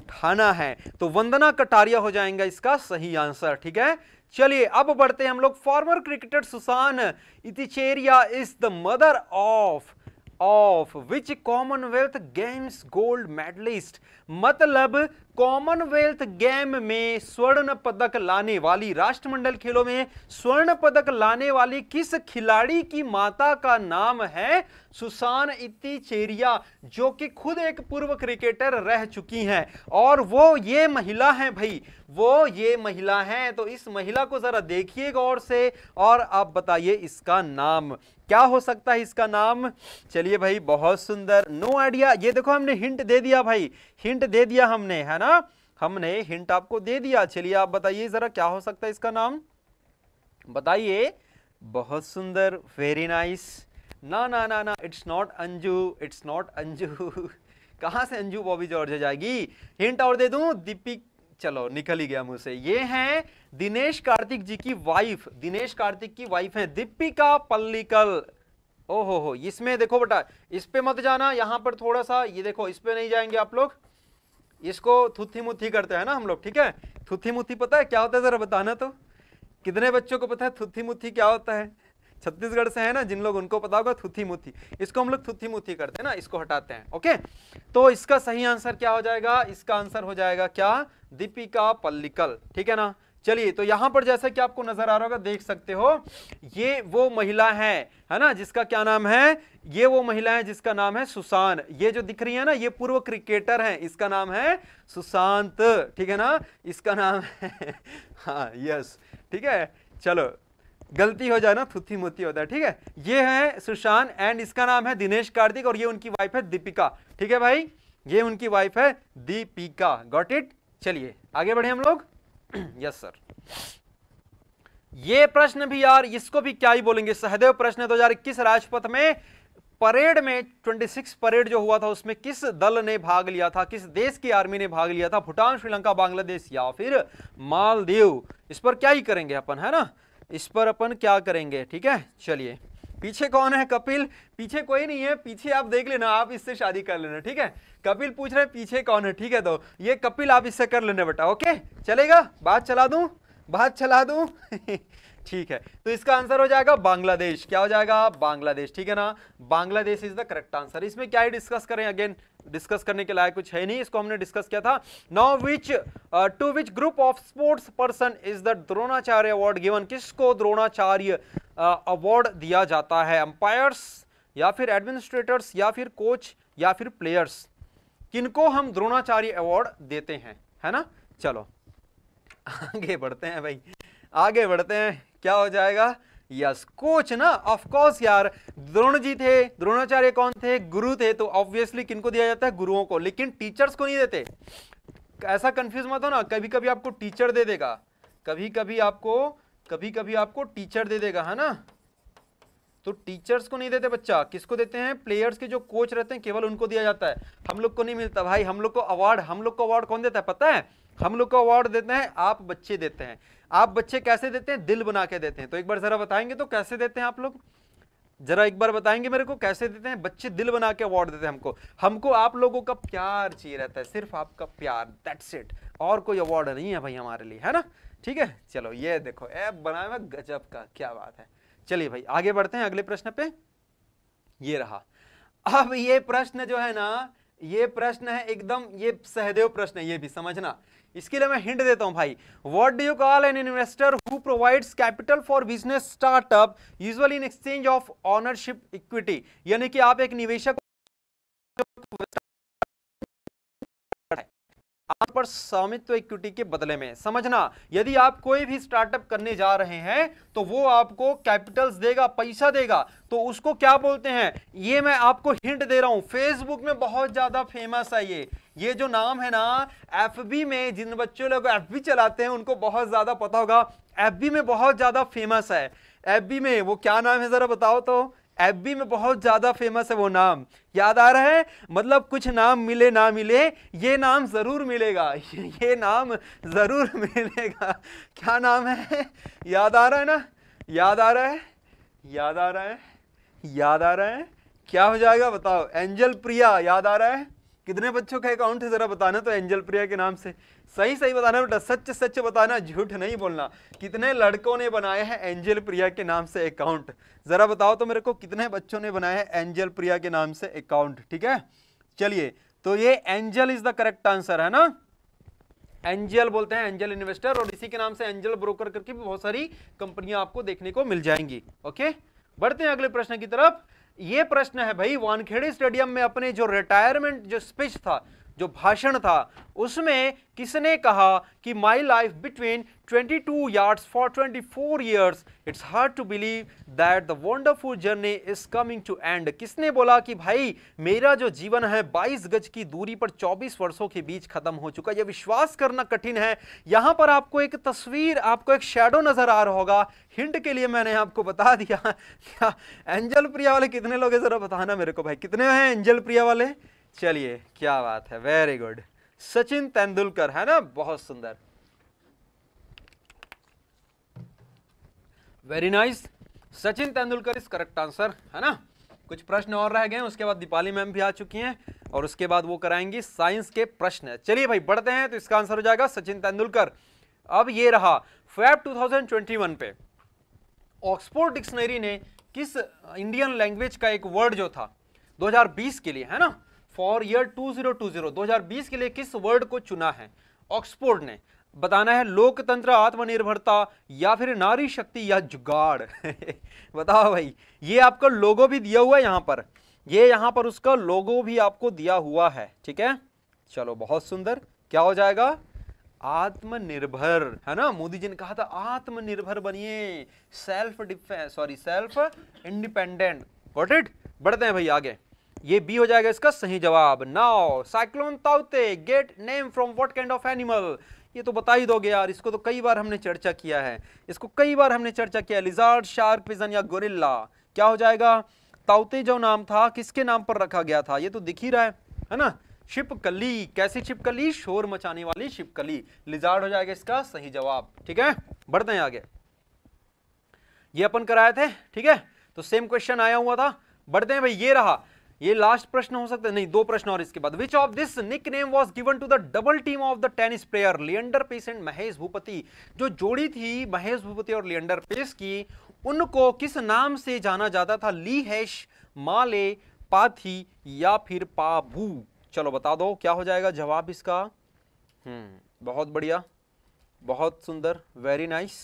उठाना है तो वंदना कटारिया हो जाएगा इसका सही आंसर ठीक है चलिए अब बढ़ते हैं हम लोग former cricketer Susan Itticheria is the mother of of which Commonwealth Games gold medalist मतलब कॉमनवेल्थ गेम में स्वर्ण पदक लाने वाली राष्ट्रमंडल खेलों में स्वर्ण पदक लाने वाली किस खिलाड़ी की माता का नाम है सुसान इति चेरिया जो कि खुद एक पूर्व क्रिकेटर रह चुकी हैं और वो ये महिला हैं भाई वो ये महिला हैं तो इस महिला को ज़रा देखिए गौर से और आप बताइए इसका नाम क्या हो सकता है इसका नाम चलिए भाई बहुत सुंदर नो आइडिया ये देखो हमने हिंट दे दिया भाई हिंट दे दिया हमने है ना हमने हिंट आपको दे दिया चलिए आप बताइए जरा क्या हो सकता है इसका नाम बताइए बहुत सुंदर वेरी नाइस ना ना ना ना it's not Anju it's not Anju कहां से अंजू बॉबी जॉर्ज जाएगी हिंट और दे दू दीपिक चलो निकल ही गया मुझसे ये हैं दिनेश कार्तिक जी की वाइफ दिनेश कार्तिक की वाइफ है दीपिका पल्लिकल ओहो हो इसमें देखो बेटा इस पे मत जाना यहां पर थोड़ा सा ये देखो इस पे नहीं जाएंगे आप लोग इसको थुथी मुथी करते हैं ना हम लोग ठीक है थुथी मुथी पता है क्या होता है जरा बताना तो कितने बच्चों को पता है थुथी मुथी क्या होता है छत्तीसगढ़ से है ना जिन लोग उनको पता होगा थुथी मुथी इसको हम लोग थुथी मुथी करते हैं ना इसको हटाते हैं ओके तो इसका सही आंसर क्या हो जाएगा इसका आंसर हो जाएगा क्या दीपिका पल्लिकल ठीक है ना चलिए तो यहां पर जैसा कि आपको नजर आ रहा होगा देख सकते हो ये वो महिला है है ना जिसका क्या नाम है ये वो महिला है जिसका नाम है सुशांत ये जो दिख रही है ना ये पूर्व क्रिकेटर हैं इसका नाम है सुशांत ठीक है ना इसका नाम है हाँ यस ठीक है चलो गलती हो जाए ना थुथी मुथी होता है ठीक है ये है सुशांत एंड इसका नाम है दिनेश कार्तिक और ये उनकी वाइफ है दीपिका ठीक है भाई ये उनकी वाइफ है दीपिका गॉट इट चलिए आगे बढ़े हम लोग यस सर ये प्रश्न भी यार इसको भी क्या ही बोलेंगे सहदेव प्रश्न दो हजार इक्कीस राजपथ में परेड में 26 परेड जो हुआ था उसमें किस दल ने भाग लिया था किस देश की आर्मी ने भाग लिया था भूटान श्रीलंका बांग्लादेश या फिर मालदीव इस पर क्या ही करेंगे अपन है ना इस पर अपन क्या करेंगे ठीक है चलिए पीछे कौन है कपिल पीछे कोई नहीं है पीछे आप देख लेना आप इससे शादी कर लेना ठीक है कपिल पूछ रहे पीछे कौन है ठीक है तो ये कपिल आप इससे कर लेना बेटा ओके चलेगा बात चला दू बात चला दू ठीक है तो इसका आंसर हो जाएगा बांग्लादेश क्या हो जाएगा बांग्लादेश ठीक है ना Bangladesh is the correct answer इसमें क्या ही डिस्कस करें अगेन डिस्कस करने के लायक कुछ है नहीं इसको हमने डिस्कस किया था now which to which group of sports person is the Dronacharya award given किसको द्रोणाचार्य अवार्ड uh, दिया जाता है अंपायर्स या फिर एडमिनिस्ट्रेटर्स या फिर कोच या फिर प्लेयर्स किनको हम द्रोणाचार्य अवार्ड देते हैं है ना चलो आगे बढ़ते हैं भाई आगे बढ़ते हैं क्या हो जाएगा यस कोच ना ऑफ कोर्स यार द्रोण जी थे द्रोणाचार्य कौन थे गुरु थे तो ऑब्वियसली किनको दिया जाता है गुरुओं को लेकिन टीचर्स को नहीं देते ऐसा कंफ्यूज मत हो ना कभी कभी आपको टीचर दे देगा कभी कभी आपको कभी कभी आपको टीचर दे देगा है ना तो टीचर्स को नहीं देते बच्चा किसको देते हैं प्लेयर्स के जो कोच रहते हैं केवल उनको दिया जाता है हम लोग को नहीं मिलता भाई हम लोग को अवार्ड हम लोग को अवार्ड कौन देता है पता है हम लोग को अवार्ड देते हैं आप बच्चे देते हैं आप बच्चे कैसे देते हैं दिल बना के देते हैं तो एक बार ज़रा बताएंगे तो कैसे देते हैं आप लोग जरा एक बार बताएंगे मेरे को कैसे देते हैं बच्चे दिल बना के अवार्ड देते हैं हमको हमको आप लोगों का प्यार चाहिए रहता है सिर्फ आपका प्यार दैट्स इट और कोई अवार्ड नहीं है भाई हमारे लिए है ना ठीक है चलो ये देखो ऐप बनाया गजब का क्या बात है चलिए भाई आगे बढ़ते हैं अगले प्रश्न पे ये रहा अब ये प्रश्न जो है ना ये प्रश्न है एकदम ये सहदेव प्रश्न है ये भी समझना इसके लिए मैं हिंट देता हूं भाई what do you call an investor who provides capital for business startup usually in exchange of ownership equity यानी कि आप एक निवेशक आप पर स्वामित्व इक्विटी के बदले में समझना यदि आप कोई भी स्टार्टअप करने जा रहे हैं तो वो आपको कैपिटल्स देगा पैसा देगा तो उसको क्या बोलते हैं ये मैं आपको हिंट दे रहा हूं फेसबुक में बहुत ज्यादा फेमस है ये ये जो नाम है ना एफ में जिन बच्चों लोग एफ चलाते हैं उनको बहुत ज्यादा पता होगा एफ में बहुत ज्यादा फेमस है एफ में वो क्या नाम है जरा बताओ तो एफ में बहुत ज़्यादा फेमस है वो नाम याद आ रहा है मतलब कुछ नाम मिले ना मिले ये नाम ज़रूर मिलेगा ये नाम ज़रूर मिलेगा क्या नाम है याद आ रहा है ना याद आ रहा है याद आ रहा है याद आ रहा है क्या हो जाएगा बताओ एंजल प्रिया याद आ रहा है कितने बच्चों का अकाउंट है ज़रा बताना तो एंजल प्रिया के नाम से सही सही बताना बेटा सच सच बताना झूठ नहीं बोलना कितने लड़कों ने बनाया है एंजल प्रिया के नाम से अकाउंट ज़रा बताओ तो मेरे को कितने बच्चों ने बनाया है एंजल प्रिया के नाम से अकाउंट ठीक है चलिए तो ये angel is the correct answer है ना एंजल बोलते हैं एंजल इन्वेस्टर और इसी के नाम से एंजल ब्रोकर करके भी बहुत सारी कंपनियां आपको देखने को मिल जाएंगी ओके बढ़ते हैं अगले प्रश्न की तरफ ये प्रश्न है भाई वानखेड़े स्टेडियम में अपने जो रिटायरमेंट जो स्पीच था जो भाषण था उसमें किसने कहा कि my life between 22 yards for 24 years it's hard to believe that the wonderful journey is coming to end किसने बोला कि भाई मेरा जो जीवन है 22 गज की दूरी पर 24 वर्षों के बीच खत्म हो चुका यह विश्वास करना कठिन है यहाँ पर आपको एक तस्वीर आपको एक शेडो नजर आ रहा होगा हिंट के लिए मैंने आपको बता दिया एंजल प्रिया वाले कितने लोग हैं जरा बताना मेरे को भाई कितने हैं एंजल प्रिया वाले चलिए क्या बात है वेरी गुड सचिन तेंदुलकर है ना बहुत सुंदर very nice Sachin Tendulkar is correct answer है ना कुछ प्रश्न और रह गए उसके बाद दीपाली मैम भी आ चुकी हैं और उसके बाद वो कराएंगी साइंस के प्रश्न चलिए भाई बढ़ते हैं तो इसका आंसर हो जाएगा सचिन तेंदुलकर अब ये रहा फैब 2021 पे ऑक्सफोर्ड डिक्शनरी ने किस इंडियन लैंग्वेज का एक वर्ड जो था 2020 के लिए है ना फॉर ईयर 2020 2020 के लिए किस वर्ड को चुना है ऑक्सफोर्ड ने बताना है लोकतंत्र आत्मनिर्भरता या फिर नारी शक्ति या जुगाड़ बताओ भाई ये आपका लोगो भी दिया हुआ है यहाँ पर ये यहाँ पर उसका लोगो भी आपको दिया हुआ है ठीक है चलो बहुत सुंदर क्या हो जाएगा आत्मनिर्भर है ना मोदी जी ने कहा था आत्मनिर्भर बनिए self defence sorry self independent what it बढ़ते हैं भाई आगे ये बी हो जाएगा इसका सही जवाब नाउ साइक्लोन ताउते get name from what kind of animal ये तो बता ही दोगे यार इसको तो कई बार हमने चर्चा किया है इसको कई बार हमने चर्चा किया लिजार्ड शार्क पिजन या गोरिल्ला क्या हो जाएगा ताउते जो नाम था किसके नाम पर रखा गया था ये तो दिख ही रहा है है ना छिपकली कैसी छिपकली शोर मचाने वाली छिपकली लिजार्ड हो जाएगा इसका सही जवाब ठीक है बढ़ते हैं आगे ये अपन कराए थे ठीक है तो सेम क्वेश्चन आया हुआ था बढ़ते हैं भाई ये रहा ये लास्ट प्रश्न हो सकता है नहीं दो प्रश्न और इसके बाद which of this nick name was given to the double team of the tennis player Leander Paes and Mahesh Bhupathi जो जोड़ी थी महेश भूपति और लियंडर पेस की उनको किस नाम से जाना जाता था ली हैश माले पाथी या फिर पाभू चलो बता दो क्या हो जाएगा जवाब इसका हम्म बहुत बढ़िया बहुत सुंदर वेरी नाइस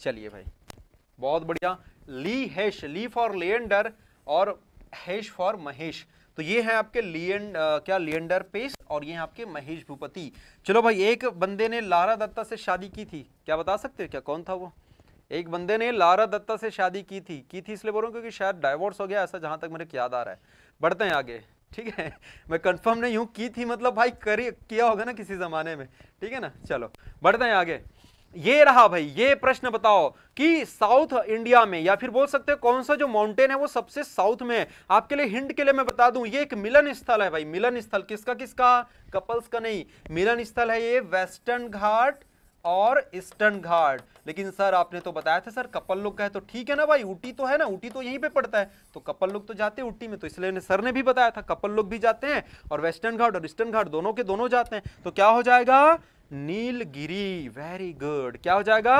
चलिए भाई बहुत बढ़िया ली हैश ली फॉर लियंडर और हैश फॉर महेश तो ये है आपके लियन क्या लियंडर पेस और ये है आपके महेश भूपति चलो भाई एक बंदे ने लारा दत्ता से शादी की थी क्या बता सकते हो क्या कौन था वो एक बंदे ने लारा दत्ता से शादी की थी की थी इसलिए बोल रहा हूँ क्योंकि शायद डाइवोर्स हो गया ऐसा जहाँ तक मेरे याद आ रहा है बढ़ते हैं आगे ठीक है मैं कंफर्म नहीं हूँ की थी मतलब भाई करी किया होगा ना किसी ज़माने में ठीक है ना चलो बढ़ते हैं आगे ये रहा भाई ये प्रश्न बताओ कि साउथ इंडिया में या फिर बोल सकते हैं कौन सा जो माउंटेन है वो सबसे साउथ में है आपके लिए हिंट के लिए मैं बता दूं ये एक मिलन स्थल है भाई मिलन स्थल किसका किसका कपल्स का नहीं मिलन स्थल है ये वेस्टर्न घाट और ईस्टर्न घाट लेकिन सर आपने तो बताया था सर कपल लोग का है तो ठीक है ना भाई ऊटी तो है ना ऊटी तो यहीं पे पड़ता है तो कपल लोग तो जाते हैं ऊटी में तो इसलिए सर ने भी बताया था कपल लोग भी जाते हैं और वेस्टर्न घाट और ईस्टर्न घाट दोनों के दोनों जाते हैं तो क्या हो जाएगा नीलगिरी वेरी गुड क्या हो जाएगा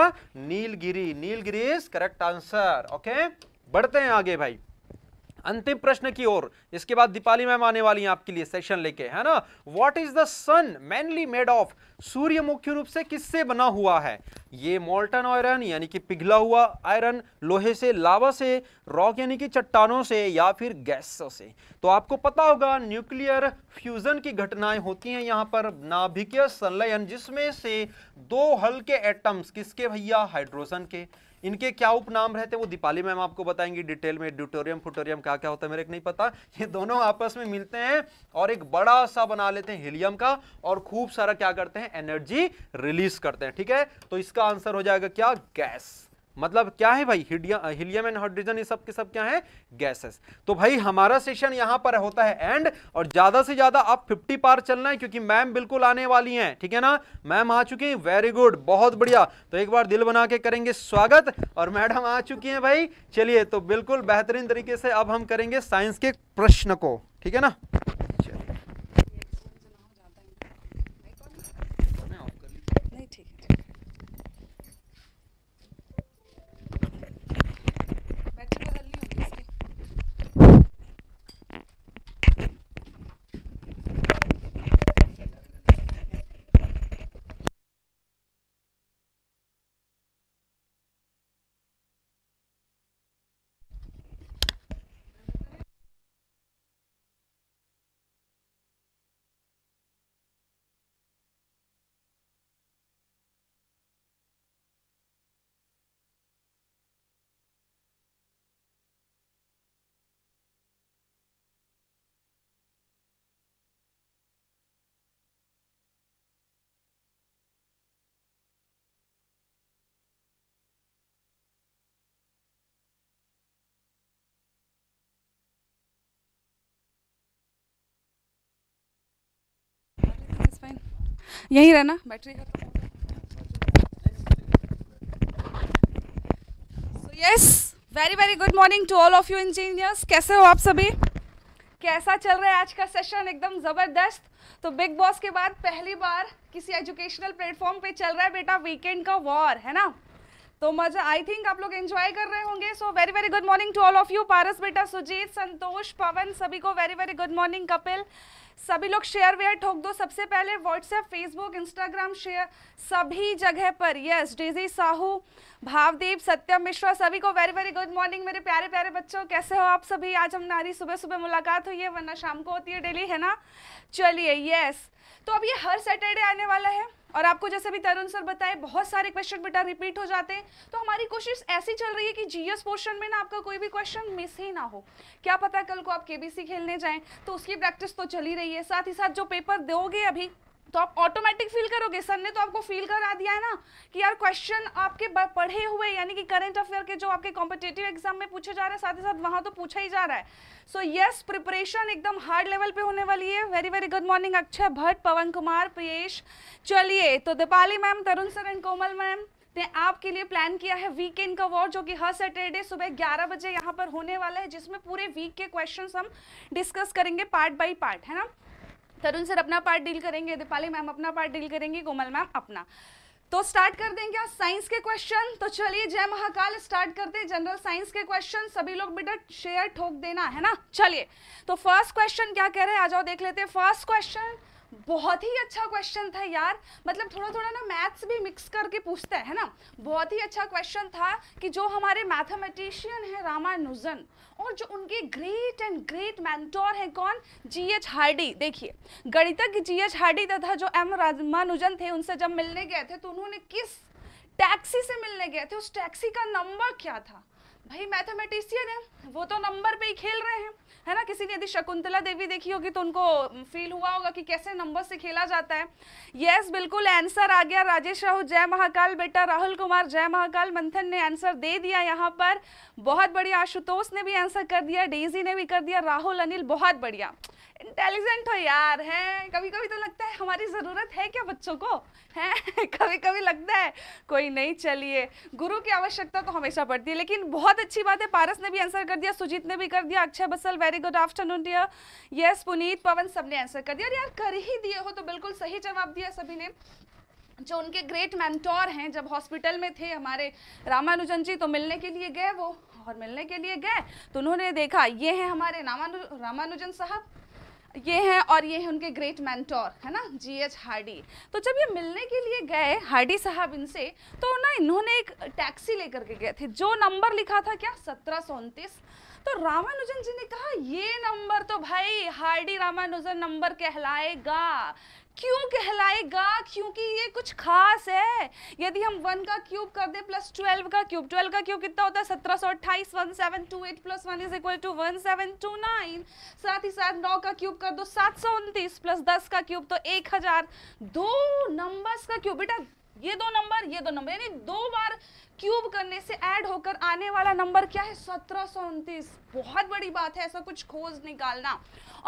Nilgiri Nilgiri is correct answer okay बढ़ते हैं आगे भाई अंतिम प्रश्न की ओर इसके बाद दीपाली मैम आने वाली हैं आपके लिए सेशन लेके है ना what is the sun mainly made of सूर्य मुख्य रूप से किससे बना हुआ है ये मोल्टन आयरन यानी कि पिघला हुआ आयरन लोहे से लावा से रॉक यानी कि चट्टानों से या फिर गैसों से तो आपको पता होगा न्यूक्लियर फ्यूजन की घटनाएं होती हैं यहाँ पर नाभिकीय संलयन जिसमें से दो हल्के एटम्स किसके भैया हाइड्रोजन के इनके क्या उपनाम रहते हैं वो दीपाली मैम आपको बताएंगे डिटेल में ड्यूटोरियम फुटोरियम क्या क्या होता है मेरे को नहीं पता ये दोनों आपस में मिलते हैं और एक बड़ा सा बना लेते हैं हिलियम का और खूब सारा क्या करते हैं एनर्जी रिलीज करते हैं ठीक है तो इसका आंसर हो जाएगा क्या गैस मतलब क्या है भाई हीलियम एंड हाइड्रोजन ये सब के सब क्या है गैसेस तो भाई हमारा सेशन यहां पर होता है एंड और ज्यादा से ज्यादा आप 50 पार चलना है क्योंकि मैम बिल्कुल आने वाली हैं ठीक है ना मैम आ चुकी हैं वेरी गुड बहुत बढ़िया तो एक बार दिल बना के करेंगे स्वागत और मैडम आ चुकी हैं भाई चलिए तो बिल्कुल बेहतरीन तरीके से अब हम करेंगे साइंस के प्रश्न को ठीक है ना यहीं रहना battery yes very very good morning to all of you engineers कैसे हो आप सभी कैसा चल रहा है आज का सेशन एकदम ज़बरदस्त तो बिग बॉस के बाद पहली बार किसी एजुकेशनल प्लेटफॉर्म पे चल रहा है बेटा वीकेंड का वॉर है ना तो मजा आई थिंक आप लोग एंजॉय कर रहे होंगे so very very good morning to all of you Paras बेटा सुजीत संतोष पवन सभी को very very good morning Kapil सभी लोग शेयर वेयर ठोक दो सबसे पहले व्हाट्सएप फेसबुक इंस्टाग्राम शेयर सभी जगह पर यस डेजी साहू भावदीप सत्यम मिश्रा सभी को वेरी वेरी गुड मॉर्निंग मेरे प्यारे प्यारे बच्चों कैसे हो आप सभी आज हम नारी सुबह सुबह मुलाकात हुई है वरना शाम को होती है डेली है ना चलिए यस तो अब ये हर सैटरडे आने वाला है और आपको जैसे भी तरुण सर बताए बहुत सारे क्वेश्चन बेटा रिपीट हो जाते हैं तो हमारी कोशिश ऐसी चल रही है कि जीएस पोर्शन में ना आपका कोई भी क्वेश्चन मिस ही ना हो क्या पता कल को आप केबीसी खेलने जाएं तो उसकी प्रैक्टिस तो चली रही है साथ ही साथ जो पेपर दोगे अभी तो आप ऑटोमेटिक फील करोगे सर ने तो आपको फील करा दिया है ना कि यार क्वेश्चन आपके पढ़े हुए यानी कि करंट अफेयर के जो आपके कॉम्पिटेटिव एग्जाम में पूछे जा रहे हैं साथ ही साथ वहां तो पूछा ही जा रहा है सो यस प्रिपरेशन एकदम हार्ड लेवल पे होने वाली है very very good morning Akshay Bhatt Pawan Kumar Priyesh चलिए तो Deepali ma'am Tarun sir and Komal ma'am ने आपके लिए प्लान किया है वीकेंड का वॉर जो कि हर सैटरडे सुबह 11 बजे यहां पर होने वाला है जिसमें पूरे वीक के क्वेश्चंस हम डिस्कस करेंगे पार्ट बाय पार्ट है ना तरुण सर अपना पार्ट डील करेंगे दीपाली मैम अपना पार्ट डील करेंगे कोमल मैम अपना तो स्टार्ट कर देंगे आज साइंस के क्वेश्चन तो चलिए जय महाकाल स्टार्ट करते हैं जनरल साइंस के क्वेश्चन सभी लोग बेटा शेयर ठोक देना है ना चलिए तो फर्स्ट क्वेश्चन क्या कह रहे हैं आ जाओ देख लेते हैं फर्स्ट क्वेश्चन बहुत ही अच्छा क्वेश्चन था यार मतलब थोड़ा थोड़ा ना मैथ्स भी मिक्स करके पूछता है ना बहुत ही अच्छा क्वेश्चन था कि जो हमारे मैथमेटिशियन है रामानुजन और जो उनके ग्रेट एंड ग्रेट मैंटोर हैं कौन जी एच हार्डी देखिए गणितज्ञ जी एच हार्डी तथा जो एम रामानुजन थे उनसे जब मिलने गए थे तो उन्होंने किस टैक्सी से मिलने गए थे उस टैक्सी का नंबर क्या था भाई मैथमेटिशियन है वो तो नंबर पे ही खेल रहे हैं है ना किसी ने यदि शकुंतला देवी देखी होगी तो उनको फील हुआ होगा कि कैसे नंबर से खेला जाता है यस बिल्कुल आंसर आ गया राजेश राहुल जय महाकाल बेटा राहुल कुमार जय महाकाल मंथन ने आंसर दे दिया यहाँ पर बहुत बढ़िया आशुतोष ने भी आंसर कर दिया डेजी ने भी कर दिया राहुल अनिल बहुत बढ़िया इंटेलिजेंट हो यार हैं कभी कभी तो लगता है हमारी ज़रूरत है क्या बच्चों को है कभी कभी लगता है कोई नहीं चलिए गुरु की आवश्यकता तो हमेशा पड़ती है लेकिन बहुत अच्छी बात है पारस ने भी आंसर कर दिया सुजीत ने भी कर दिया Akshay Basal very good afternoon dear yes Puneet Pawan सब ने आंसर कर दिया और यार कर ही दिए हो तो बिल्कुल सही जवाब दिया सभी ने जो उनके ग्रेट मैंटोर हैं जब हॉस्पिटल में थे हमारे रामानुजन जी तो मिलने के लिए गए वो और मिलने के लिए गए तो उन्होंने देखा ये हैं हमारे रामानु रामानुजन साहब ये हैं और ये हैं उनके ग्रेट मैंटोर है ना जी एच हार्डी तो जब ये मिलने के लिए गए हार्डी साहब इनसे तो ना इन्होंने एक टैक्सी लेकर के गए थे जो नंबर लिखा था क्या सत्रह सौ उनतीस तो रामानुजन जी ने कहा ये नंबर तो भाई हार्डी रामानुजन नंबर कहलाएगा क्यों कहलाएगा क्योंकि ये कुछ खास है यदि हम वन का क्यूब कर दे प्लस ट्वेल्व का क्यूब ट्वेल्व का क्यूब कितना होता है सत्रह सौ अट्ठाईस one seven two eight plus one is equal to one seven two nine साथ ही साथ नौ का क्यूब कर दो सात सौ उनतीस प्लस दस का क्यूब तो एक हजार दो नंबर्स का क्यूब बेटा ये दो नंबर ये दो नंबर यानी दो बार क्यूब करने से ऐड होकर आने वाला नंबर क्या है सत्रह बहुत बड़ी बात है ऐसा कुछ खोज निकालना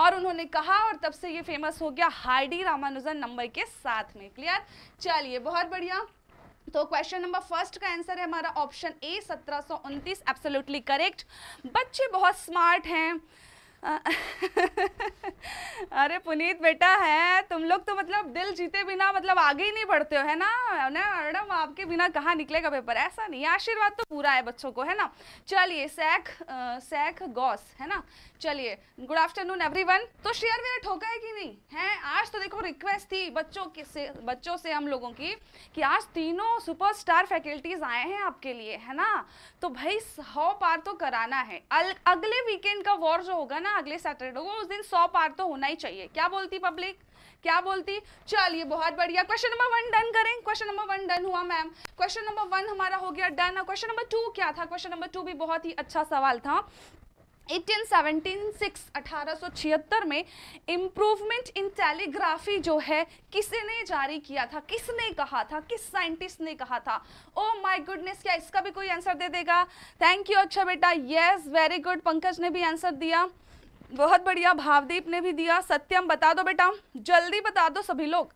और उन्होंने कहा और तब से ये फेमस हो गया हार्डी रामानुजन नंबर के साथ में क्लियर चलिए बहुत बढ़िया तो क्वेश्चन नंबर फर्स्ट का आंसर है हमारा ऑप्शन ए सत्रह एब्सोल्युटली करेक्ट बच्चे बहुत स्मार्ट हैं अरे पुनीत बेटा है तुम लोग तो मतलब दिल जीते बिना मतलब आगे ही नहीं बढ़ते हो है ना मैडम आपके बिना कहाँ निकलेगा पेपर ऐसा नहीं आशीर्वाद तो पूरा है बच्चों को है ना चलिए सैख सैख गॉस है ना चलिए गुड आफ्टरनून एवरीवन तो शेयर मेरा ठोका है कि नहीं है आज तो देखो रिक्वेस्ट थी बच्चों के से बच्चों से हम लोगों की कि आज तीनों स्टार फैकल्टीज आए हैं आपके लिए है ना तो भाई सौ पार तो कराना है अगले वीकेंड का वॉर जो होगा ना ना अगले सैटरडे को उस दिन सौ पार तो होना ही चाहिए क्या बोलती पब्लिक क्या बोलती चलिए बहुत बढ़िया क्वेश्चन नंबर वन डन करें क्वेश्चन नंबर वन डन हुआ मैम क्वेश्चन नंबर वन हमारा हो गया डन और क्वेश्चन नंबर टू क्या था क्वेश्चन नंबर टू भी बहुत ही अच्छा सवाल था 1876 1876 में इम्प्रूवमेंट इन टेलीग्राफी जो है किसने जारी किया था किसने कहा था किस साइंटिस्ट ने कहा था ओ माय गुडनेस क्या इसका भी कोई आंसर दे देगा थैंक यू अच्छा बेटा यस वेरी गुड पंकज ने भी आंसर दिया बहुत बढ़िया भावदीप ने भी दिया सत्यम बता दो बेटा जल्दी बता दो सभी लोग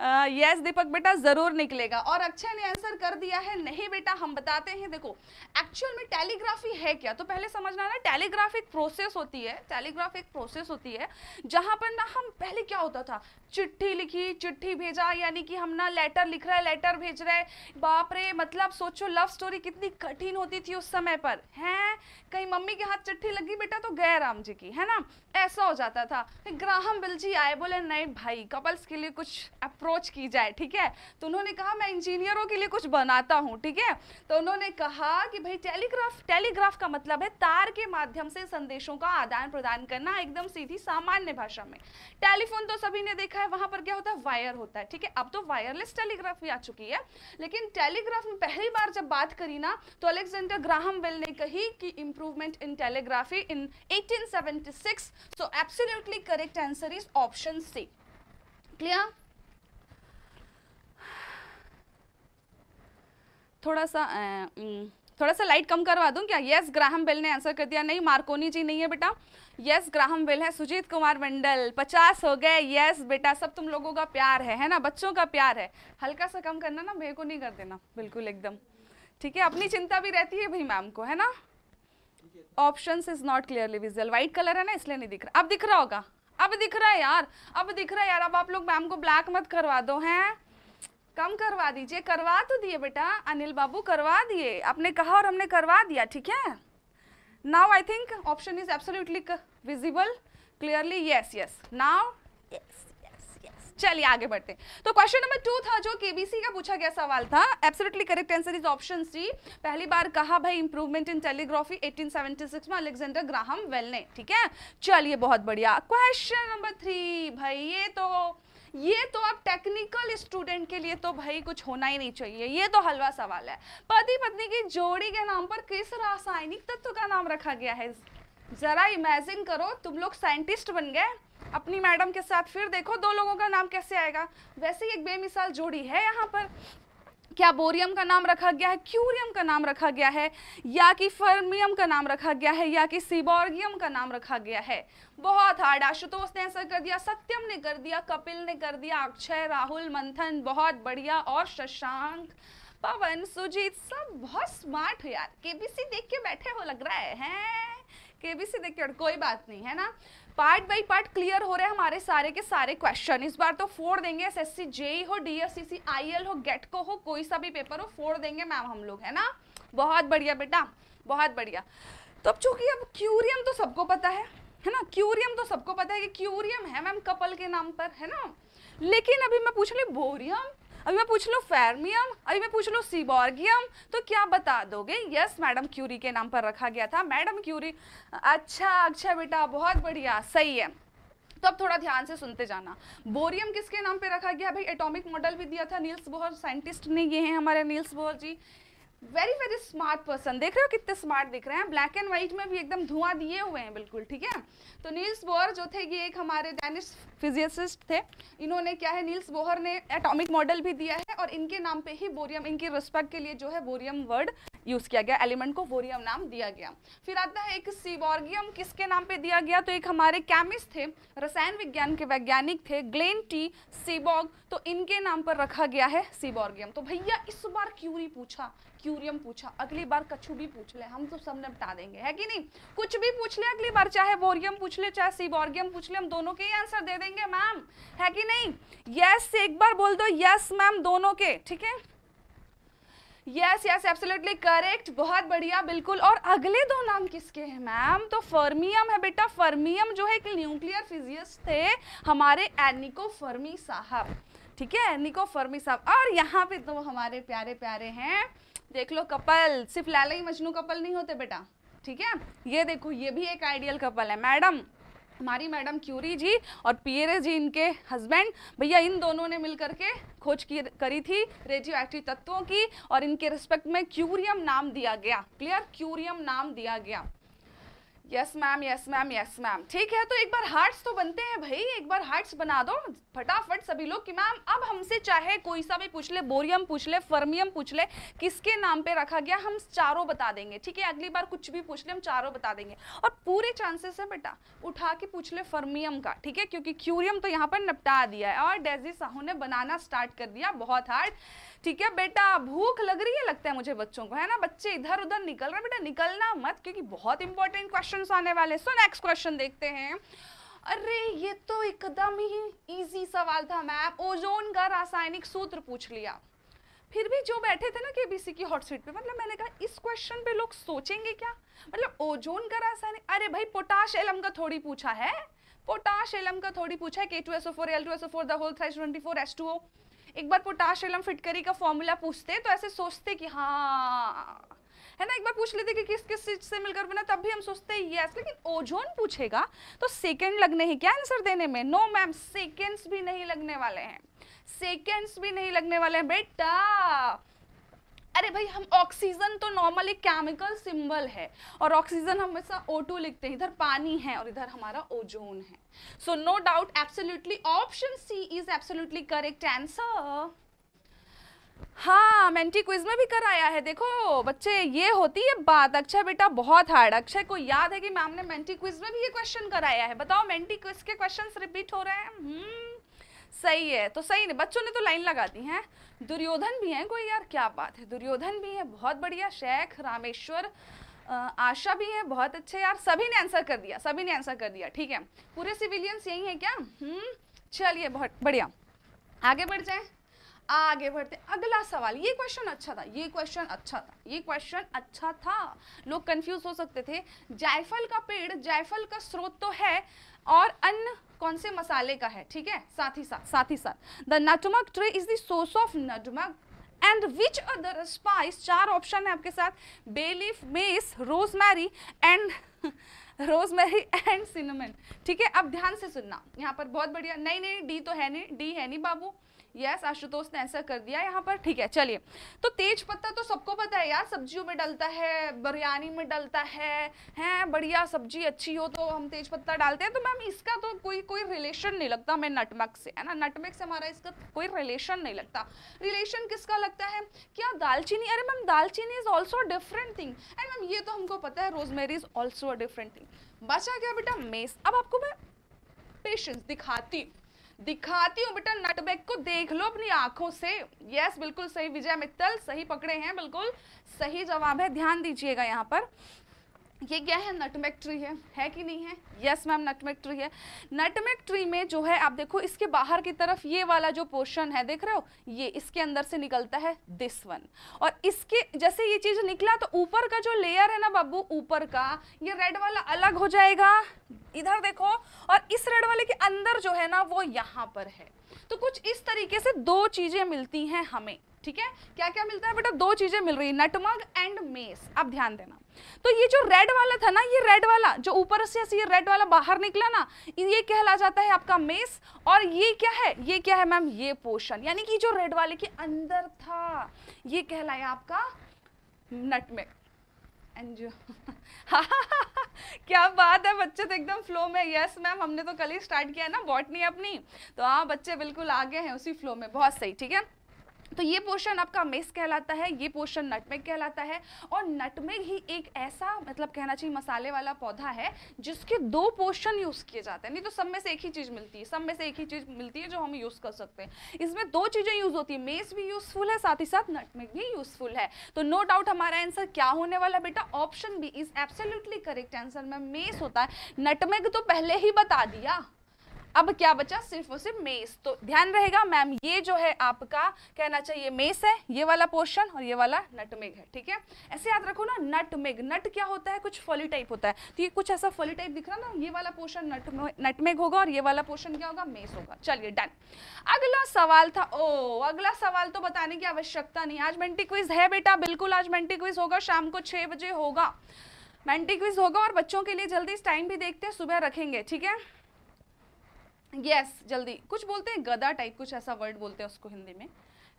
यस दीपक बेटा जरूर निकलेगा और अक्षय ने आंसर कर दिया है नहीं बेटा हम बताते हैं देखो एक्चुअल में टेलीग्राफी है क्या तो पहले समझना ना टेलीग्राफिक प्रोसेस होती है टेलीग्राफ एक प्रोसेस होती है जहाँ पर ना हम पहले क्या होता था चिट्ठी लिखी चिट्ठी भेजा यानी कि हम ना लेटर लिख रहे लेटर भेज रहे बाप रे मतलब सोचो लव स्टोरी कितनी कठिन होती थी उस समय पर हैं कहीं मम्मी के हाथ चिट्ठी लगी बेटा तो गए राम जी की है ना ऐसा हो जाता था ग्राहम बिल जी आए बोले नहीं भाई कपल्स के लिए कुछ अप्रोच की जाए ठीक है तो उन्होंने कहा मैं इंजीनियरों के लिए कुछ बनाता हूँ ठीक है तो उन्होंने कहा कि भाई टेलीग्राफ टेलीग्राफ का मतलब है तार के माध्यम से संदेशों का आदान प्रदान करना एकदम सीधी सामान्य भाषा में टेलीफोन तो सभी ने देखा है वहां पर क्या होता है वायर होता है ठीक है अब तो वायरलेस टेलीग्राफ भी आ चुकी है लेकिन टेलीग्राफ में पहली बार जब बात करी ना तो अलेक्जेंडर ग्राहम बेल ने कही कि improve improvement in telegraphy in 1876 so absolutely correct answer is option c clear थोड़ा सा थोड़ा सा लाइट कम करवा दूं क्या यस ग्राहम बेल ने आंसर कर दिया नहीं मार्कोनी जी नहीं है बेटा यस ग्राहम बेल है सुजीत कुमार मंडल पचास हो गए यस बेटा सब तुम लोगों का प्यार है है ना बच्चों का प्यार है हल्का सा कम करना ना मेरे को नहीं कर देना बिल्कुल एकदम ठीक है अपनी चिंता भी रहती है भाई मैम को है ना option is not clearly visible white colour है ना इसलिए नहीं दिख रहा अब दिख रहा होगा अब दिख रहा है यार अब दिख रहा है यार अब आप लोग मैम को ब्लैक मत करवा दो हैं कम करवा दीजिए करवा तो दिए बेटा अनिल बाबू करवा दिए आपने कहा और हमने करवा दिया ठीक है now I think option is absolutely visible clearly yes yes now yes चलिए आगे बढ़ते हैं तो क्वेश्चन नंबर टू था जो केबीसी का पूछा गया सवाल था absolutely correct answer is option C पहली बार कहा भाई इंप्रूवमेंट इन टेलीग्राफी 1876 में अलेक्जेंडर ग्राहम वेल ने ठीक है चलिए बहुत बढ़िया क्वेश्चन नंबर थ्री भाई ये तो ये तो अब टेक्निकल स्टूडेंट के लिए तो भाई कुछ होना ही नहीं चाहिए ये तो हलवा सवाल है पति पत्नी की जोड़ी के नाम पर किस रासायनिक तत्व का नाम रखा गया है जरा इमेजिन करो तुम लोग साइंटिस्ट बन गए अपनी मैडम के साथ फिर देखो दो लोगों का नाम कैसे आएगा वैसे ही एक बेमिसाल जोड़ी है यहाँ पर क्या बोरियम का नाम रखा गया है क्यूरियम का नाम रखा गया है या कि फर्मियम का नाम रखा गया है या कि सीबॉर्गियम का नाम रखा गया है बहुत हार्ड आशुतोष ने ऐसा कर दिया सत्यम ने कर दिया कपिल ने कर दिया अक्षय राहुल मंथन बहुत बढ़िया और शशांक पवन सुजीत सब बहुत स्मार्ट हो यार केबीसी देख के बैठे हो लग रहा है, है? केबीसी देख के कोई बात नहीं है ना पार्ट बाई पार्ट क्लियर हो रहे हैं हमारे सारे के सारे क्वेश्चन इस बार तो फोड़ देंगे एस एस सी जेई हो आई एल हो गेट को हो कोई सा भी पेपर हो फोड़ देंगे मैम हम लोग है ना बहुत बढ़िया बेटा बहुत बढ़िया तो अब चूंकि अब क्यूरियम तो सबको पता है है ना क्यूरियम तो सबको पता है कि क्यूरियम है मैम कपल के नाम पर है ना लेकिन अभी मैं पूछ ली बोरियम अभी मैं पूछ लू फेरमियम अभी मैं पूछ लू सीबॉर्गियम तो क्या बता दोगे यस मैडम क्यूरी के नाम पर रखा गया था मैडम क्यूरी अच्छा अच्छा बेटा बहुत बढ़िया सही है तो अब थोड़ा ध्यान से सुनते जाना बोरियम किसके नाम पे रखा गया भाई एटॉमिक मॉडल भी दिया था नील्स बोहर साइंटिस्ट ने ये हैं हमारे Niels Bohr ji very very smart person देख रहे हो कितने स्मार्ट दिख रहे हैं ब्लैक एंड व्हाइट में भी एकदम धुआं दिए हुए हैं बिल्कुल ठीक है तो नील्स बोहर जो थे ये एक हमारे डेनिश फिजिसिस्ट थे इन्होंने क्या है नील्स बोहर ने एटॉमिक मॉडल भी दिया है और इनके नाम पे ही बोरियम इनके रिस्पेक्ट के लिए जो है बोरियम वर्ड यूज़ किया गया एलिमेंट को बोरियम नाम दिया गया फिर आता है एक सीबॉर्गियम किसके नाम पे दिया गया तो एक हमारे केमिस्ट थे रसायन विज्ञान के वैज्ञानिक थे ग्लेन टी सीबॉर्ग तो इनके नाम पर रखा गया है सीबॉर्गियम तो भैया इस बार क्यूरी पूछा क्यूरियम पूछा अगली बार कछु भी पूछ ले हम तो सब निपटा देंगे है कि नहीं कुछ भी पूछ ले अगली बार चाहे बोरियम पूछ ले चाहे सीबोर्गियम पूछ ले हम दोनों के ही आंसर दे देंगे मैम है कि नहीं यस एक बार बोल दो यस मैम दोनों के ठीक है यस यस एब्सोल्युटली करेक्ट बहुत बढ़िया बिल्कुल और अगले दो नाम किसके हैं मैम तो फर्मियम है बेटा फर्मियम जो है एक न्यूक्लियर फिजिस्ट थे हमारे एनिको फर्मी साहब ठीक है एनिको फर्मी साहब और यहाँ पे दो तो हमारे प्यारे प्यारे हैं देख लो कपल सिर्फ लाला ही मजनू कपल नहीं होते बेटा ठीक है ये देखो ये भी एक आइडियल कपल है मैडम हमारी मैडम क्यूरी जी और पियरे जी इनके हस्बैंड भैया इन दोनों ने मिलकर के खोज की करी थी रेडियो एक्टिव तत्वों की और इनके रिस्पेक्ट में क्यूरियम नाम दिया गया क्लियर क्यूरियम नाम दिया गया yes ma'am yes ma'am yes ma'am ठीक है तो एक बार हार्ट्स तो बनते हैं भाई एक बार हार्ट्स बना दो फटाफट सभी लोग कि मैम अब हमसे चाहे कोई सा भी पूछ ले बोरियम पूछ ले फर्मियम पूछ ले किसके नाम पे रखा गया हम चारों बता देंगे ठीक है अगली बार कुछ भी पूछ ले हम चारों बता देंगे और पूरे चांसेस है बेटा उठा के पूछ ले फर्मियम का ठीक है क्योंकि क्यूरियम तो यहाँ पर निपटा दिया है और डेजी साहू ने बनाना स्टार्ट कर दिया बहुत हार्ड ठीक है बेटा भूख लग रही है लगता है मुझे बच्चों को है ना बच्चे इधर उधर निकल रहे बेटा निकलना मत क्योंकि बहुत इंपॉर्टेंट क्वेश्चन आने वाले सो नेक्स्ट क्वेश्चन देखते हैं अरे ये तो एकदम ही इजी सवाल था मैम ओजोन का रासायनिक सूत्र पूछ लिया फिर भी जो बैठे थे ना केबीसी की हॉट सीट पे मतलब मैंने कहा इस क्वेश्चन पे लोग सोचेंगे क्या मतलब ओजोन का रासायनिक अरे भाई पोटाश एलम का थोड़ी पूछा है पोटाश एलम का थोड़ी पूछा है के two S O four L two S O four the whole thrice twenty four S two O एक बार पोटाश एलम फिटकरी का फॉर्मूला पूछते तो ऐसे सोचते कि हाँ है ना एक बार पूछ लेते कि किस किस चीज से मिलकर बना तब भी हम सोचते हैं यस लेकिन ओजोन पूछेगा तो सेकंड लगने ही क्या आंसर देने में नो मैम सेकंड्स भी नहीं लगने वाले हैं सेकेंड्स भी नहीं लगने वाले हैं बेटा अरे भाई हम ऑक्सीजन तो नॉर्मल एक केमिकल सिंबल है और ऑक्सीजन हम हमेशा O2 लिखते हैं इधर पानी है और इधर हमारा ओजोन है so no doubt absolutely option C is absolutely correct answer हाँ मेंटी क्विज में भी कराया है देखो बच्चे ये होती है बात अक्षय अच्छा बेटा बहुत हार्ड अक्षय को याद है कि मैम ने मेंटी क्विज में भी ये क्वेश्चन कराया है बताओ मेंटी क्विज के क्वेश्चंस रिपीट हो रहे हैं हम्म, सही है तो सही नहीं बच्चों ने तो लाइन लगा दी है दुर्योधन भी हैं कोई यार क्या बात है दुर्योधन भी है बहुत बढ़िया शेख रामेश्वर आशा भी है बहुत अच्छे यार सभी ने आंसर कर दिया सभी ने आंसर कर दिया ठीक है पूरे सिविलियंस यही है क्या हम्म, चलिए बहुत बढ़िया आगे बढ़ जाए आगे बढ़ते अगला सवाल ये क्वेश्चन अच्छा था ये क्वेश्चन अच्छा था ये क्वेश्चन अच्छा था लोग कंफ्यूज हो सकते थे जायफल का पेड़ जायफल का स्रोत तो है और अन्य कौन से मसाले का है ठीक है साथ ही साथ साथ ही साथ the nutmeg tree is source of nutmeg and which other spice चार ऑप्शन है आपके साथ bay leaf mace rosemary and rosemary and cinnamon ठीक है अब ध्यान से सुनना यहाँ पर बहुत बढ़िया नहीं नहीं डी तो है नहीं डी है नहीं बाबू यस आशुतोष ने ऐसा कर दिया यहाँ पर ठीक है चलिए तो तेज पत्ता तो सबको पता है यार सब्जियों में डलता है बिरयानी में डलता है हैं बढ़िया सब्जी अच्छी हो तो हम तेज पत्ता डालते हैं तो मैम इसका तो कोई कोई रिलेशन नहीं लगता हमें नटमक से है ना नटमक से हमारा इसका कोई रिलेशन नहीं लगता रिलेशन किसका लगता है क्या दालचीनी अरे ma'am dalchini is also different thing and ma'am ये तो हमको पता है rosemary is also different thing बचा क्या बेटा मेस अब आपको मैं पेशेंस दिखाती दिखाती हूँ बेटा नटबैक को देख लो अपनी आंखों से यस बिल्कुल सही विजय मित्तल सही पकड़े हैं बिल्कुल सही जवाब है ध्यान दीजिएगा यहाँ पर ये क्या है नटमेक ट्री है है कि नहीं है यस मैम नटमेक ट्री है नटमेक ट्री में जो है आप देखो इसके बाहर की तरफ ये वाला जो पोर्शन है देख रहे हो ये इसके अंदर से निकलता है दिस वन और इसके जैसे ये चीज निकला तो ऊपर का जो लेयर है ना बाबू ऊपर का ये रेड वाला अलग हो जाएगा इधर देखो और इस रेड वाले के अंदर जो है ना वो यहाँ पर है तो कुछ इस तरीके से दो चीजें मिलती हैं हमें ठीक है क्या क्या मिलता है बेटा दो चीजें मिल रही है नटमग एंड मेस आप ध्यान देना तो ये जो रेड वाला था ना ये रेड वाला जो ऊपर से ऐसे ये रेड वाला बाहर निकला ना ये कहला जाता है आपका मेस और ये क्या है ये क्या है मैम ये पोर्शन यानी कि जो रेड वाले के अंदर था ये कहलाया आपका नटमेग जो क्या बात है बच्चे तो एकदम फ्लो में यस मैम हमने तो कल ही स्टार्ट किया है ना बॉटनी अपनी तो हाँ बच्चे बिल्कुल आगे हैं उसी फ्लो में बहुत सही ठीक है तो ये पोर्शन आपका मेस कहलाता है ये पोर्शन नटमेग कहलाता है और नटमेग ही एक ऐसा मतलब कहना चाहिए मसाले वाला पौधा है जिसके दो पोर्शन यूज़ किए जाते हैं नहीं तो सब में से एक ही चीज़ मिलती है सब में से एक ही चीज़ मिलती है जो हम यूज़ कर सकते हैं इसमें दो चीज़ें यूज़ होती है मेस भी यूज़फुल है साथ ही साथ नटमेग भी यूज़फुल है तो नो डाउट हमारा आंसर क्या होने वाला बेटा option B is absolutely correct answer में मेस होता है नटमेग तो पहले ही बता दिया अब क्या बचा सिर्फ और सिर्फ मेस तो ध्यान रहेगा मैम ये जो है आपका कहना चाहिए मेस है ये वाला पोर्शन और ये वाला नटमेग है ठीक है ऐसे याद रखो ना नटमेग नट क्या होता है कुछ फली टाइप होता है तो ये कुछ ऐसा फली टाइप दिख रहा ना ये वाला पोर्शन नट नटमेग होगा और ये वाला पोर्शन क्या होगा मेस होगा चलिए डन अगला सवाल था ओ अगला सवाल तो बताने की आवश्यकता नहीं आज मेंटी क्विज है बेटा बिल्कुल आज मेंटी क्विज होगा शाम को छह बजे होगा मेंटी क्विज होगा और बच्चों के लिए जल्दी इस टाइम भी देखते हैं सुबह रखेंगे ठीक है यस जल्दी कुछ बोलते हैं गदा टाइप कुछ ऐसा वर्ड बोलते हैं उसको हिंदी में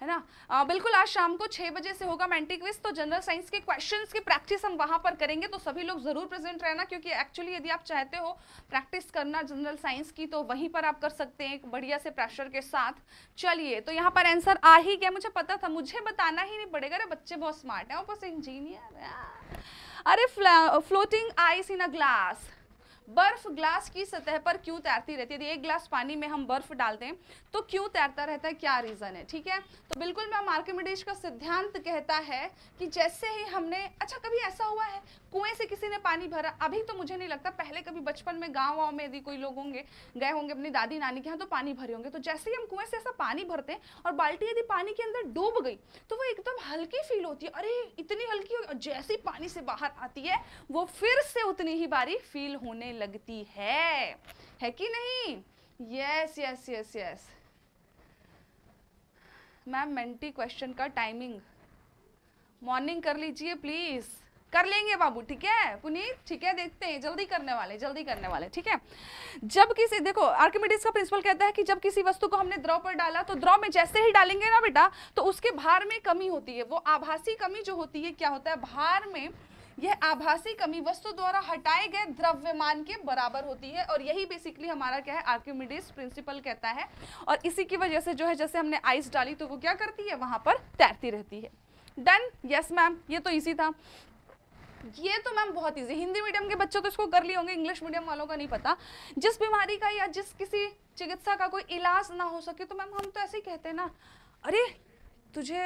है ना आ, बिल्कुल आज शाम को छह बजे से होगा मैंटी क्विज तो जनरल साइंस के क्वेश्चंस की प्रैक्टिस हम वहाँ पर करेंगे तो सभी लोग ज़रूर प्रेजेंट रहना क्योंकि एक्चुअली यदि आप चाहते हो प्रैक्टिस करना जनरल साइंस की तो वहीं पर आप कर सकते हैं बढ़िया से प्रेशर के साथ चलिए तो यहाँ पर आंसर आ ही गया मुझे पता था मुझे बताना ही नहीं पड़ेगा अरे बच्चे बहुत स्मार्ट है ऊपर से इंजीनियर अरे floating ice in a glass बर्फ ग्लास की सतह पर क्यों तैरती रहती है यदि एक ग्लास पानी में हम बर्फ डालते हैं तो क्यों तैरता रहता है क्या रीज़न है ठीक है तो बिल्कुल मैं मार्केमिडेश का सिद्धांत कहता है कि जैसे ही हमने अच्छा कभी ऐसा हुआ है कुएं से किसी ने पानी भरा अभी तो मुझे नहीं लगता पहले कभी बचपन में गाँव वाँव में यदि कोई लोग होंगे गए होंगे अपनी दादी नानी के यहाँ तो पानी भरे होंगे तो जैसे ही हम कुएं से ऐसा पानी भरते हैं और बाल्टी यदि पानी के अंदर डूब गई तो वो एकदम हल्की फील होती है अरे इतनी हल्की और जैसी पानी से बाहर आती है वो फिर से उतनी ही बारी फील होने लगती है है कि नहीं yes yes yes yes ma'am Menti question का टाइमिंग मॉर्निंग कर लीजिए प्लीज़ कर लेंगे बाबू ठीक है पुनीत ठीक है देखते हैं जल्दी करने वाले जल्दी करने वाले ठीक है जब किसी देखो आर्किमिडीज का प्रिंसिपल कहता है कि जब किसी वस्तु को हमने द्रव पर डाला तो द्रव में जैसे ही डालेंगे ना बेटा तो उसके भार में कमी होती है वो आभासी कमी जो होती है क्या होता है भार में यह आभासी कमी वस्तु द्वारा हटाए गए द्रव्यमान के बराबर होती है और यही बेसिकली हमारा क्या है आर्क्यूमिडीज प्रिंसिपल कहता है और इसी की वजह से जो है जैसे हमने आइस डाली तो वो क्या करती है वहां पर तैरती रहती है डन यस मैम ये तो इजी था ये तो मैम बहुत इजी हिंदी मीडियम के बच्चों तो इसको कर लिए होंगे इंग्लिश मीडियम वालों का नहीं पता जिस बीमारी का या जिस किसी चिकित्सा का कोई इलाज ना हो सके तो मैम हम तो ऐसे ही कहते हैं ना अरे तुझे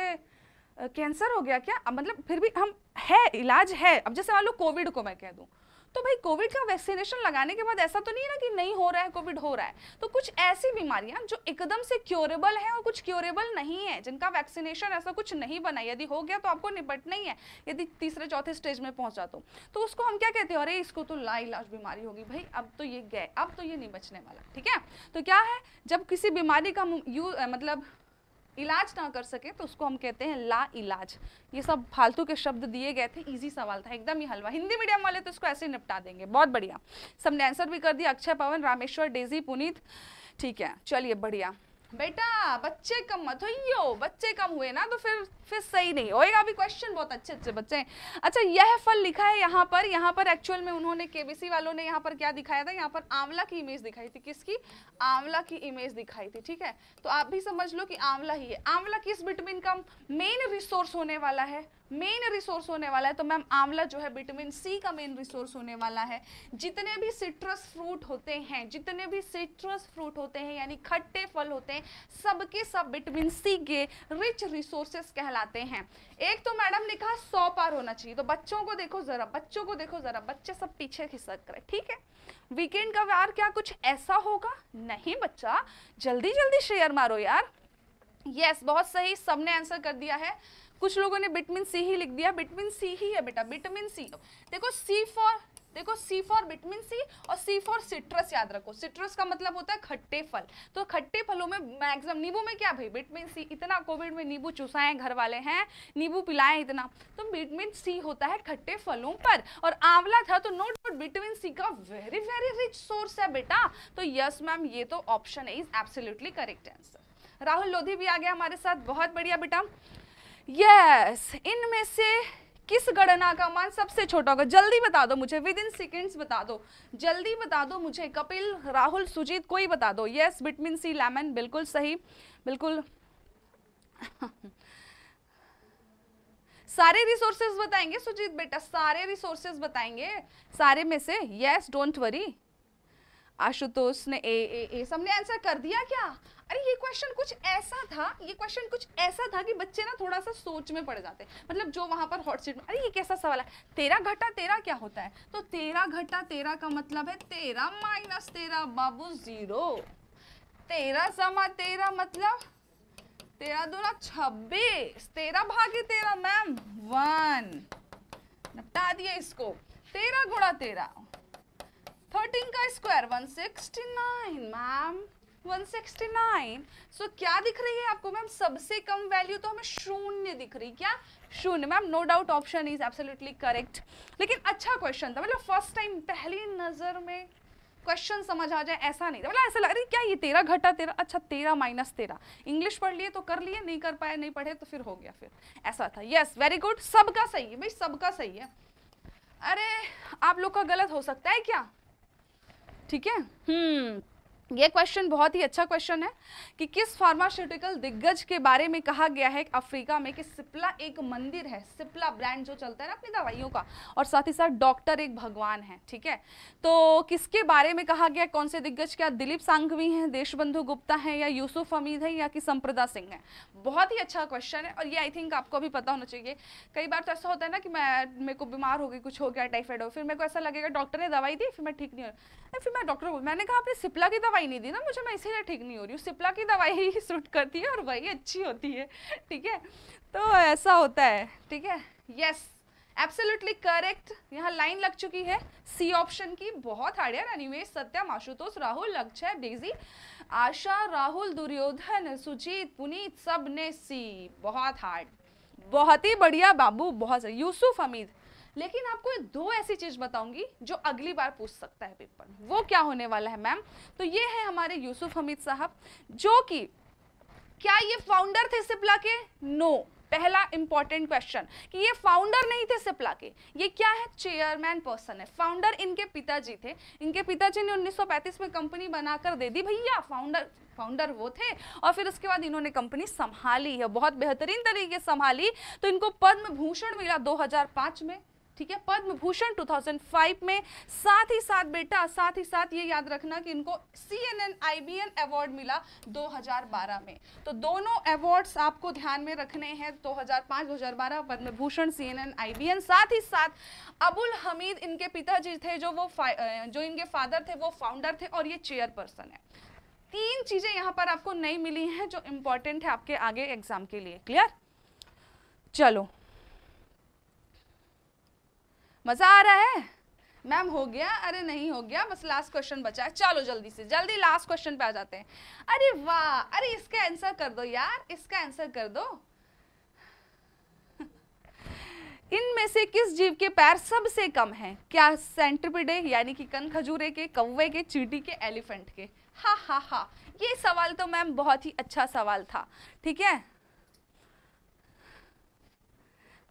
कैंसर हो गया क्या मतलब फिर भी हम है इलाज है अब जैसे मान लो कोविड को मैं कह दूँ तो भाई कोविड का वैक्सीनेशन लगाने के बाद ऐसा तो नहीं है ना कि नहीं हो रहा है कोविड हो रहा है तो कुछ ऐसी बीमारियां जो एकदम से क्योरेबल हैं और कुछ क्योरेबल नहीं है जिनका वैक्सीनेशन ऐसा कुछ नहीं बना यदि हो गया तो आपको निपटना ही है यदि तीसरे चौथे स्टेज में पहुंच पहुंचा तो तो उसको हम क्या कहते हैं अरे इसको तो लाइलाज बीमारी होगी भाई अब तो ये गए अब तो ये नहीं बचने वाला ठीक है तो क्या है जब किसी बीमारी का यू मतलब इलाज ना कर सके तो उसको हम कहते हैं ला इलाज ये सब फालतू के शब्द दिए गए थे इजी सवाल था एकदम ही हलवा हिंदी मीडियम वाले तो इसको ऐसे निपटा देंगे बहुत बढ़िया सबने आंसर भी कर दिया अक्षय पवन रामेश्वर डेजी पुनीत ठीक है चलिए बढ़िया बेटा बच्चे कम मत हो बच्चे कम हुए ना तो फिर फिर सही नहीं होएगा अभी क्वेश्चन बहुत अच्छे अच्छे बच्चे हैं अच्छा यह फल लिखा है यहाँ पर यहाँ पर एक्चुअल में उन्होंने केबीसी वालों ने यहाँ पर क्या दिखाया था यहाँ पर आंवला की इमेज दिखाई थी किसकी आंवला की इमेज दिखाई थी ठीक है तो आप भी समझ लो कि आंवला ही है आंवला किस विटामिन का मेन रिसोर्स होने वाला है मेन रिसोर्स होने वाला है तो मैम आंवला जो है विटामिन सी का मेन रिसोर्स होने वाला है जितने भी सिट्रस फ्रूट होते हैं जितने भी सिट्रस फ्रूट होते हैं यानी खट्टे फल होते हैं सबके सब विटामिन सी के रिच रिसोर्सेस कहलाते हैं एक तो मैडम ने कहा सौ पार होना चाहिए तो बच्चों को देखो ज़रा बच्चों को देखो ज़रा बच्चे सब पीछे खिसक रहे ठीक है वीकेंड का व्यार क्या कुछ ऐसा होगा नहीं बच्चा जल्दी जल्दी शेयर मारो यार यस yes, बहुत सही सबने आंसर कर दिया है कुछ लोगों ने बिटमिन सी ही लिख दिया बिटमिन सी ही है बेटा बिटामिन सी देखो सी फॉर देखो सी फॉर विटामिन सी और सी फॉर सिट्रस याद रखो सिट्रस का मतलब होता है खट्टे फल तो खट्टे फलों में मैक्सिमम नींबू में क्या भाई विटामिन सी इतना कोविड में नींबू चुसाएं घर वाले हैं नींबू पिलाएं इतना तो विटामिन सी होता है खट्टे फलों पर और आंवला था तो नोट डाउट विटामिन सी का वेरी वेरी रिच सोर्स है बेटा तो यस मैम ये तो option A is absolutely correct answer Rahul Lodhi भी आ गया हमारे साथ बहुत बढ़िया बेटा यस इनमें से किस गणना का मान सबसे छोटा होगा जल्दी बता दो मुझे विद इन सेकेंड्स बता दो जल्दी बता दो मुझे कपिल राहुल सुजीत कोई बता दो यस विटमिन सी लेमन बिल्कुल सही बिल्कुल सारे रिसोर्सेज बताएंगे सुजीत बेटा सारे रिसोर्सेज बताएंगे सारे में से यस डोंट वरी आशुतोष ने ए ए ए सबने आंसर कर दिया क्या अरे ये क्वेश्चन कुछ ऐसा था ये क्वेश्चन कुछ ऐसा था कि बच्चे ना थोड़ा सा सोच में पड़ जाते मतलब जो वहाँ पर हॉट सीट में अरे ये कैसा सवाल है तेरा घटा तेरा क्या होता है तो तेरा घटा तेरा का मतलब है तेरा माइनस तेरा बाबू जीरो तेरा समा तेरा मतलब तेरा दूरा छब्बीस तेरा भागे तेरा मैम वन निपटा दिया इसको तेरा गुड़ा तेरा थर्टीन का square one sixty nine ma'am 169 so, क्या दिख रही है आपको मैम सबसे कम वैल्यू तो हमें शून्य दिख रही क्या शून्य ma'am no doubt option is absolutely correct लेकिन अच्छा क्वेश्चन था मतलब फर्स्ट टाइम पहली नज़र में क्वेश्चन समझ आ जाए ऐसा नहीं था मतलब ऐसा लग रही क्या ये तेरा घटा तेरा अच्छा तेरा माइनस तेरा इंग्लिश पढ़ लिए तो कर लिए नहीं कर पाए नहीं पढ़े तो फिर हो गया फिर ऐसा था यस वेरी गुड सबका सही है भाई सबका सही है अरे आप लोग का गलत हो सकता है क्या ठीक है हम्म ये क्वेश्चन बहुत ही अच्छा क्वेश्चन है कि किस फार्मास्यूटिकल दिग्गज के बारे में कहा गया है अफ्रीका में कि सिप्ला एक मंदिर है सिप्ला ब्रांड जो चलता है ना अपनी दवाइयों का और साथ ही साथ डॉक्टर एक भगवान है ठीक है तो किसके बारे में कहा गया कौन से दिग्गज क्या दिलीप सांघवी हैं देशबंधु गुप्ता हैं या यूसुफ हमीद है या कि संप्रदा सिंह है बहुत ही अच्छा क्वेश्चन है और ये आई थिंक आपको भी पता होना चाहिए कई बार तो ऐसा होता है ना कि मैं मेरे को बीमार हो गई कुछ हो गया टाइफाइड हो फिर मेरे को ऐसा लगेगा डॉक्टर ने दवाई दी फिर मैं ठीक नहीं हो फिर मैं डॉक्टर मैंने कहा आपने सिप्ला की दवाई दवाई नहीं दी ना मुझे मैं इसीलिए ठीक नहीं हो रही हूँ सिप्ला की दवाई ही सूट करती है और वही अच्छी होती है ठीक है तो ऐसा होता है ठीक है यस एब्सोल्युटली करेक्ट यहाँ लाइन लग चुकी है सी ऑप्शन की बहुत हार्ड है अनिमेश सत्यम आशुतोष राहुल लक्ष्य डेजी आशा राहुल दुर्योधन सुजीत पुनीत सब ने सी बहुत हार्ड बहुत ही बढ़िया बाबू बहुत यूसुफ हमीद लेकिन आपको दो ऐसी चीज बताऊंगी जो अगली बार पूछ सकता है पेपर वो क्या होने वाला है मैम तो ये है हमारे यूसुफ हमीद साहब जो कि क्या ये फाउंडर थे सिप्ला के नो no. पहला इंपॉर्टेंट क्वेश्चन कि ये फाउंडर नहीं थे सिप्ला के ये क्या है चेयरमैन पर्सन है फाउंडर इनके पिताजी थे इनके पिताजी ने 1935 में कंपनी बनाकर दे दी भैया फाउंडर फाउंडर वो थे और फिर उसके बाद इन्होंने कंपनी संभाली है बहुत बेहतरीन तरीके संभाली तो इनको पद्म भूषण मिला 2005 में ठीक है पद्म भूषण 2005 में साथ ही साथ बेटा साथ ही साथ ये याद रखना कि इनको C N N I B N award मिला 2012 में तो दोनों अवार्ड्स आपको ध्यान में रखने हैं 2005-2012 Padma Bhushan C N N I B N साथ ही साथ अबुल हमीद इनके पिताजी थे जो वो जो इनके फादर थे वो फाउंडर थे और ये चेयरपर्सन है तीन चीज़ें यहाँ पर आपको नई मिली हैं जो इंपॉर्टेंट है आपके आगे एग्जाम के लिए क्लियर चलो मज़ा आ रहा है मैम हो गया अरे नहीं हो गया बस लास्ट क्वेश्चन बचा है चलो जल्दी से जल्दी लास्ट क्वेश्चन पे आ जाते हैं अरे वाह अरे इसका आंसर कर दो यार इसका आंसर कर दो इनमें से किस जीव के पैर सबसे कम हैं क्या सेंट्रीपिडे यानी कि कन खजूरे के कौवे के चीटी के एलिफेंट के हा हा हा ये सवाल तो मैम बहुत ही अच्छा सवाल था ठीक है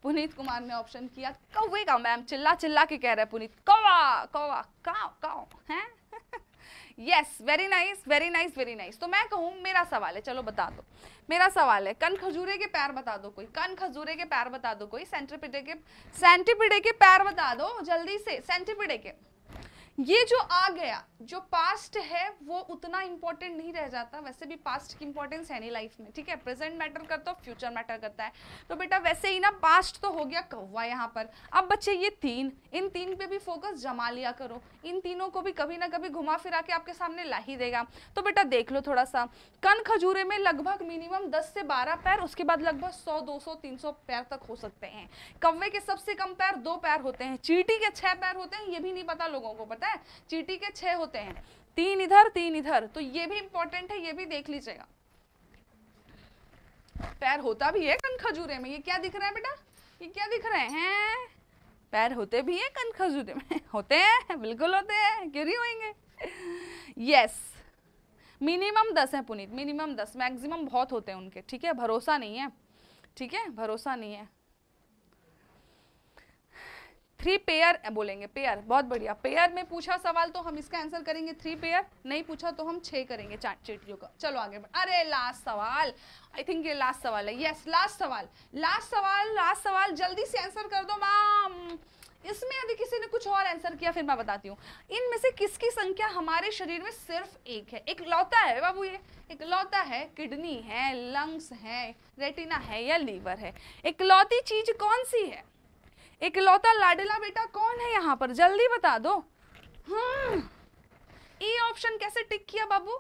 पुनीत कुमार ने ऑप्शन किया कौवे का मैम चिल्ला चिल्ला के कह रहे हैं पुनीत कौवा कौवा काव काव yes very nice very nice very nice तो मैं कहूँ मेरा सवाल है चलो बता दो मेरा सवाल है कन खजूरे के पैर बता दो कोई कन खजूरे के पैर बता दो कोई सेंट्रीपिडे के सेंट्रीपिडे के पैर बता दो जल्दी से सेंट्रीपिडे के ये जो आ गया जो पास्ट है वो उतना इंपॉर्टेंट नहीं रह जाता वैसे भी पास्ट की इंपॉर्टेंस है नहीं लाइफ में ठीक है प्रेजेंट मैटर करता है फ्यूचर मैटर करता है तो बेटा वैसे ही ना पास्ट तो हो गया कौवा यहाँ पर अब बच्चे ये तीन इन तीन पे भी फोकस जमा लिया करो इन तीनों को भी कभी ना कभी घुमा फिरा के आपके सामने ला ही देगा तो बेटा देख लो थोड़ा सा कन खजूरे में लगभग मिनिमम दस से बारह पैर उसके बाद लगभग सौ दो सौ तीन सौ पैर तक हो सकते हैं कौवे के सबसे कम पैर दो पैर होते हैं चीटी के छह पैर होते हैं ये भी नहीं पता लोगों को पता होता है चीटी के छह होते हैं तीन इधर तीन इधर तो ये भी इंपॉर्टेंट है ये भी देख लीजिएगा पैर होता भी है कन खजूरे में ये क्या दिख रहा है बेटा ये क्या दिख रहे हैं पैर होते भी है कन खजूरे में होते हैं बिल्कुल होते हैं गिर नहीं होंगे यस मिनिमम दस है पुनीत मिनिमम दस मैक्सिमम बहुत होते हैं उनके ठीक है भरोसा नहीं है ठीक है भरोसा नहीं है थ्री पेयर बोलेंगे पेयर बहुत बढ़िया पेयर में पूछा सवाल तो हम इसका आंसर करेंगे थ्री पेयर नहीं पूछा तो हम छह करेंगे चीटियों का चलो आगे बढ़ अरे लास्ट सवाल आई थिंक ये लास्ट सवाल है यस लास्ट सवाल लास्ट सवाल लास्ट सवाल जल्दी से आंसर कर दो मैम इसमें यदि किसी ने कुछ और आंसर किया फिर मैं बताती हूँ इनमें से किसकी संख्या हमारे शरीर में सिर्फ एक है एक लौता है बाबू ये एक लौता है किडनी है लंग्स है रेटिना है या लीवर है एक लौती चीज कौन सी है इकलौता लाडला बेटा कौन है यहाँ पर जल्दी बता दो ई हम्म। ऑप्शन e कैसे टिक किया बाबू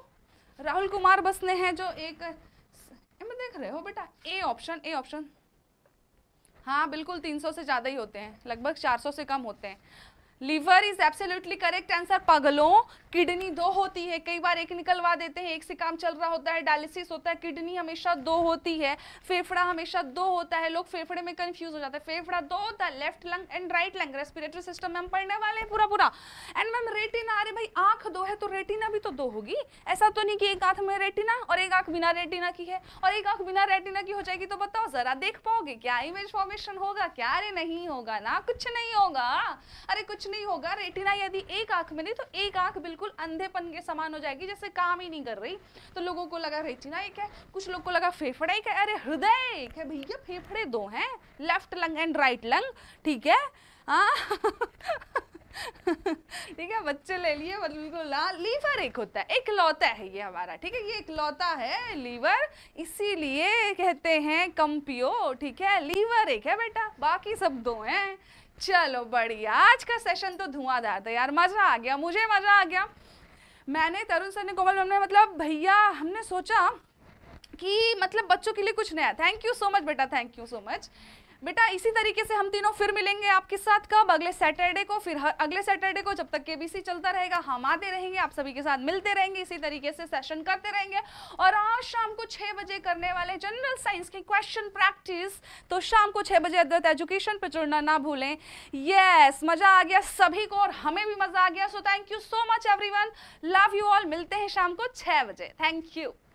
राहुल कुमार बस ने है जो एक मैं देख रहे हो बेटा ए ऑप्शन ए ऑप्शन हाँ बिल्कुल 300 से ज़्यादा ही होते हैं लगभग 400 से कम होते हैं liver is absolutely correct answer पगलों किडनी दो होती है कई बार एक निकलवा देते हैं एक से काम चल रहा होता है डायलिसिस होता है किडनी हमेशा दो होती है फेफड़ा हमेशा दो होता है लोग फेफड़े में कंफ्यूज हो जाता है फेफड़ा दो होता है left lung and right lung respiratory system में हम पढ़ने वाले हैं पूरा पूरा एंड मैम रेटिना अरे भाई आंख दो है तो रेटिना भी तो दो होगी ऐसा तो नहीं कि एक आंख में रेटिना और एक आंख बिना रेटिना की है और एक आंख बिना रेटिना की हो जाएगी तो बताओ जरा देख पाओगे क्या इमेज फॉर्मेशन होगा क्या अरे नहीं होगा ना कुछ नहीं होगा अरे कुछ नहीं होगा रेटिना यदि एक आंख में नहीं तो एक आंख बिल्कुल बिल्कुल अंधेपन के समान हो जाएगी जैसे काम ही नहीं कर रही तो लोगों को लगा रेटिना एक है कुछ लोग को लगा फेफड़ा एक है अरे हृदय एक है भैया फेफड़े दो हैं left lung and right lung ठीक है हाँ ठीक है बच्चे ले लिए बिल्कुल लीवर एक होता है एक लौता है ये हमारा ठीक है ये एक लौता है लीवर इसीलिए कहते हैं कंपियो ठीक है लीवर एक है बेटा बाकी सब दो हैं चलो बढ़िया आज का सेशन तो धुआंधार था यार मज़ा आ गया मुझे मज़ा आ गया मैंने तरुण सर ने कोमल मैम ने मतलब भैया हमने सोचा कि मतलब बच्चों के लिए कुछ नया थैंक यू सो मच बेटा थैंक यू सो मच बेटा इसी तरीके से हम तीनों फिर मिलेंगे आपके साथ कब अगले सैटरडे को फिर हर अगले सैटरडे को जब तक केबीसी चलता रहेगा हम आते रहेंगे आप सभी के साथ मिलते रहेंगे इसी तरीके से सेशन करते रहेंगे और आज शाम को छह बजे करने वाले जनरल साइंस की क्वेश्चन प्रैक्टिस तो शाम को छह बजे अद्वैत एजुकेशन पर जुड़ना ना भूलें यस मज़ा आ गया सभी को और हमें भी मज़ा आ गया so thank you so much every love you all मिलते हैं शाम को छह बजे थैंक यू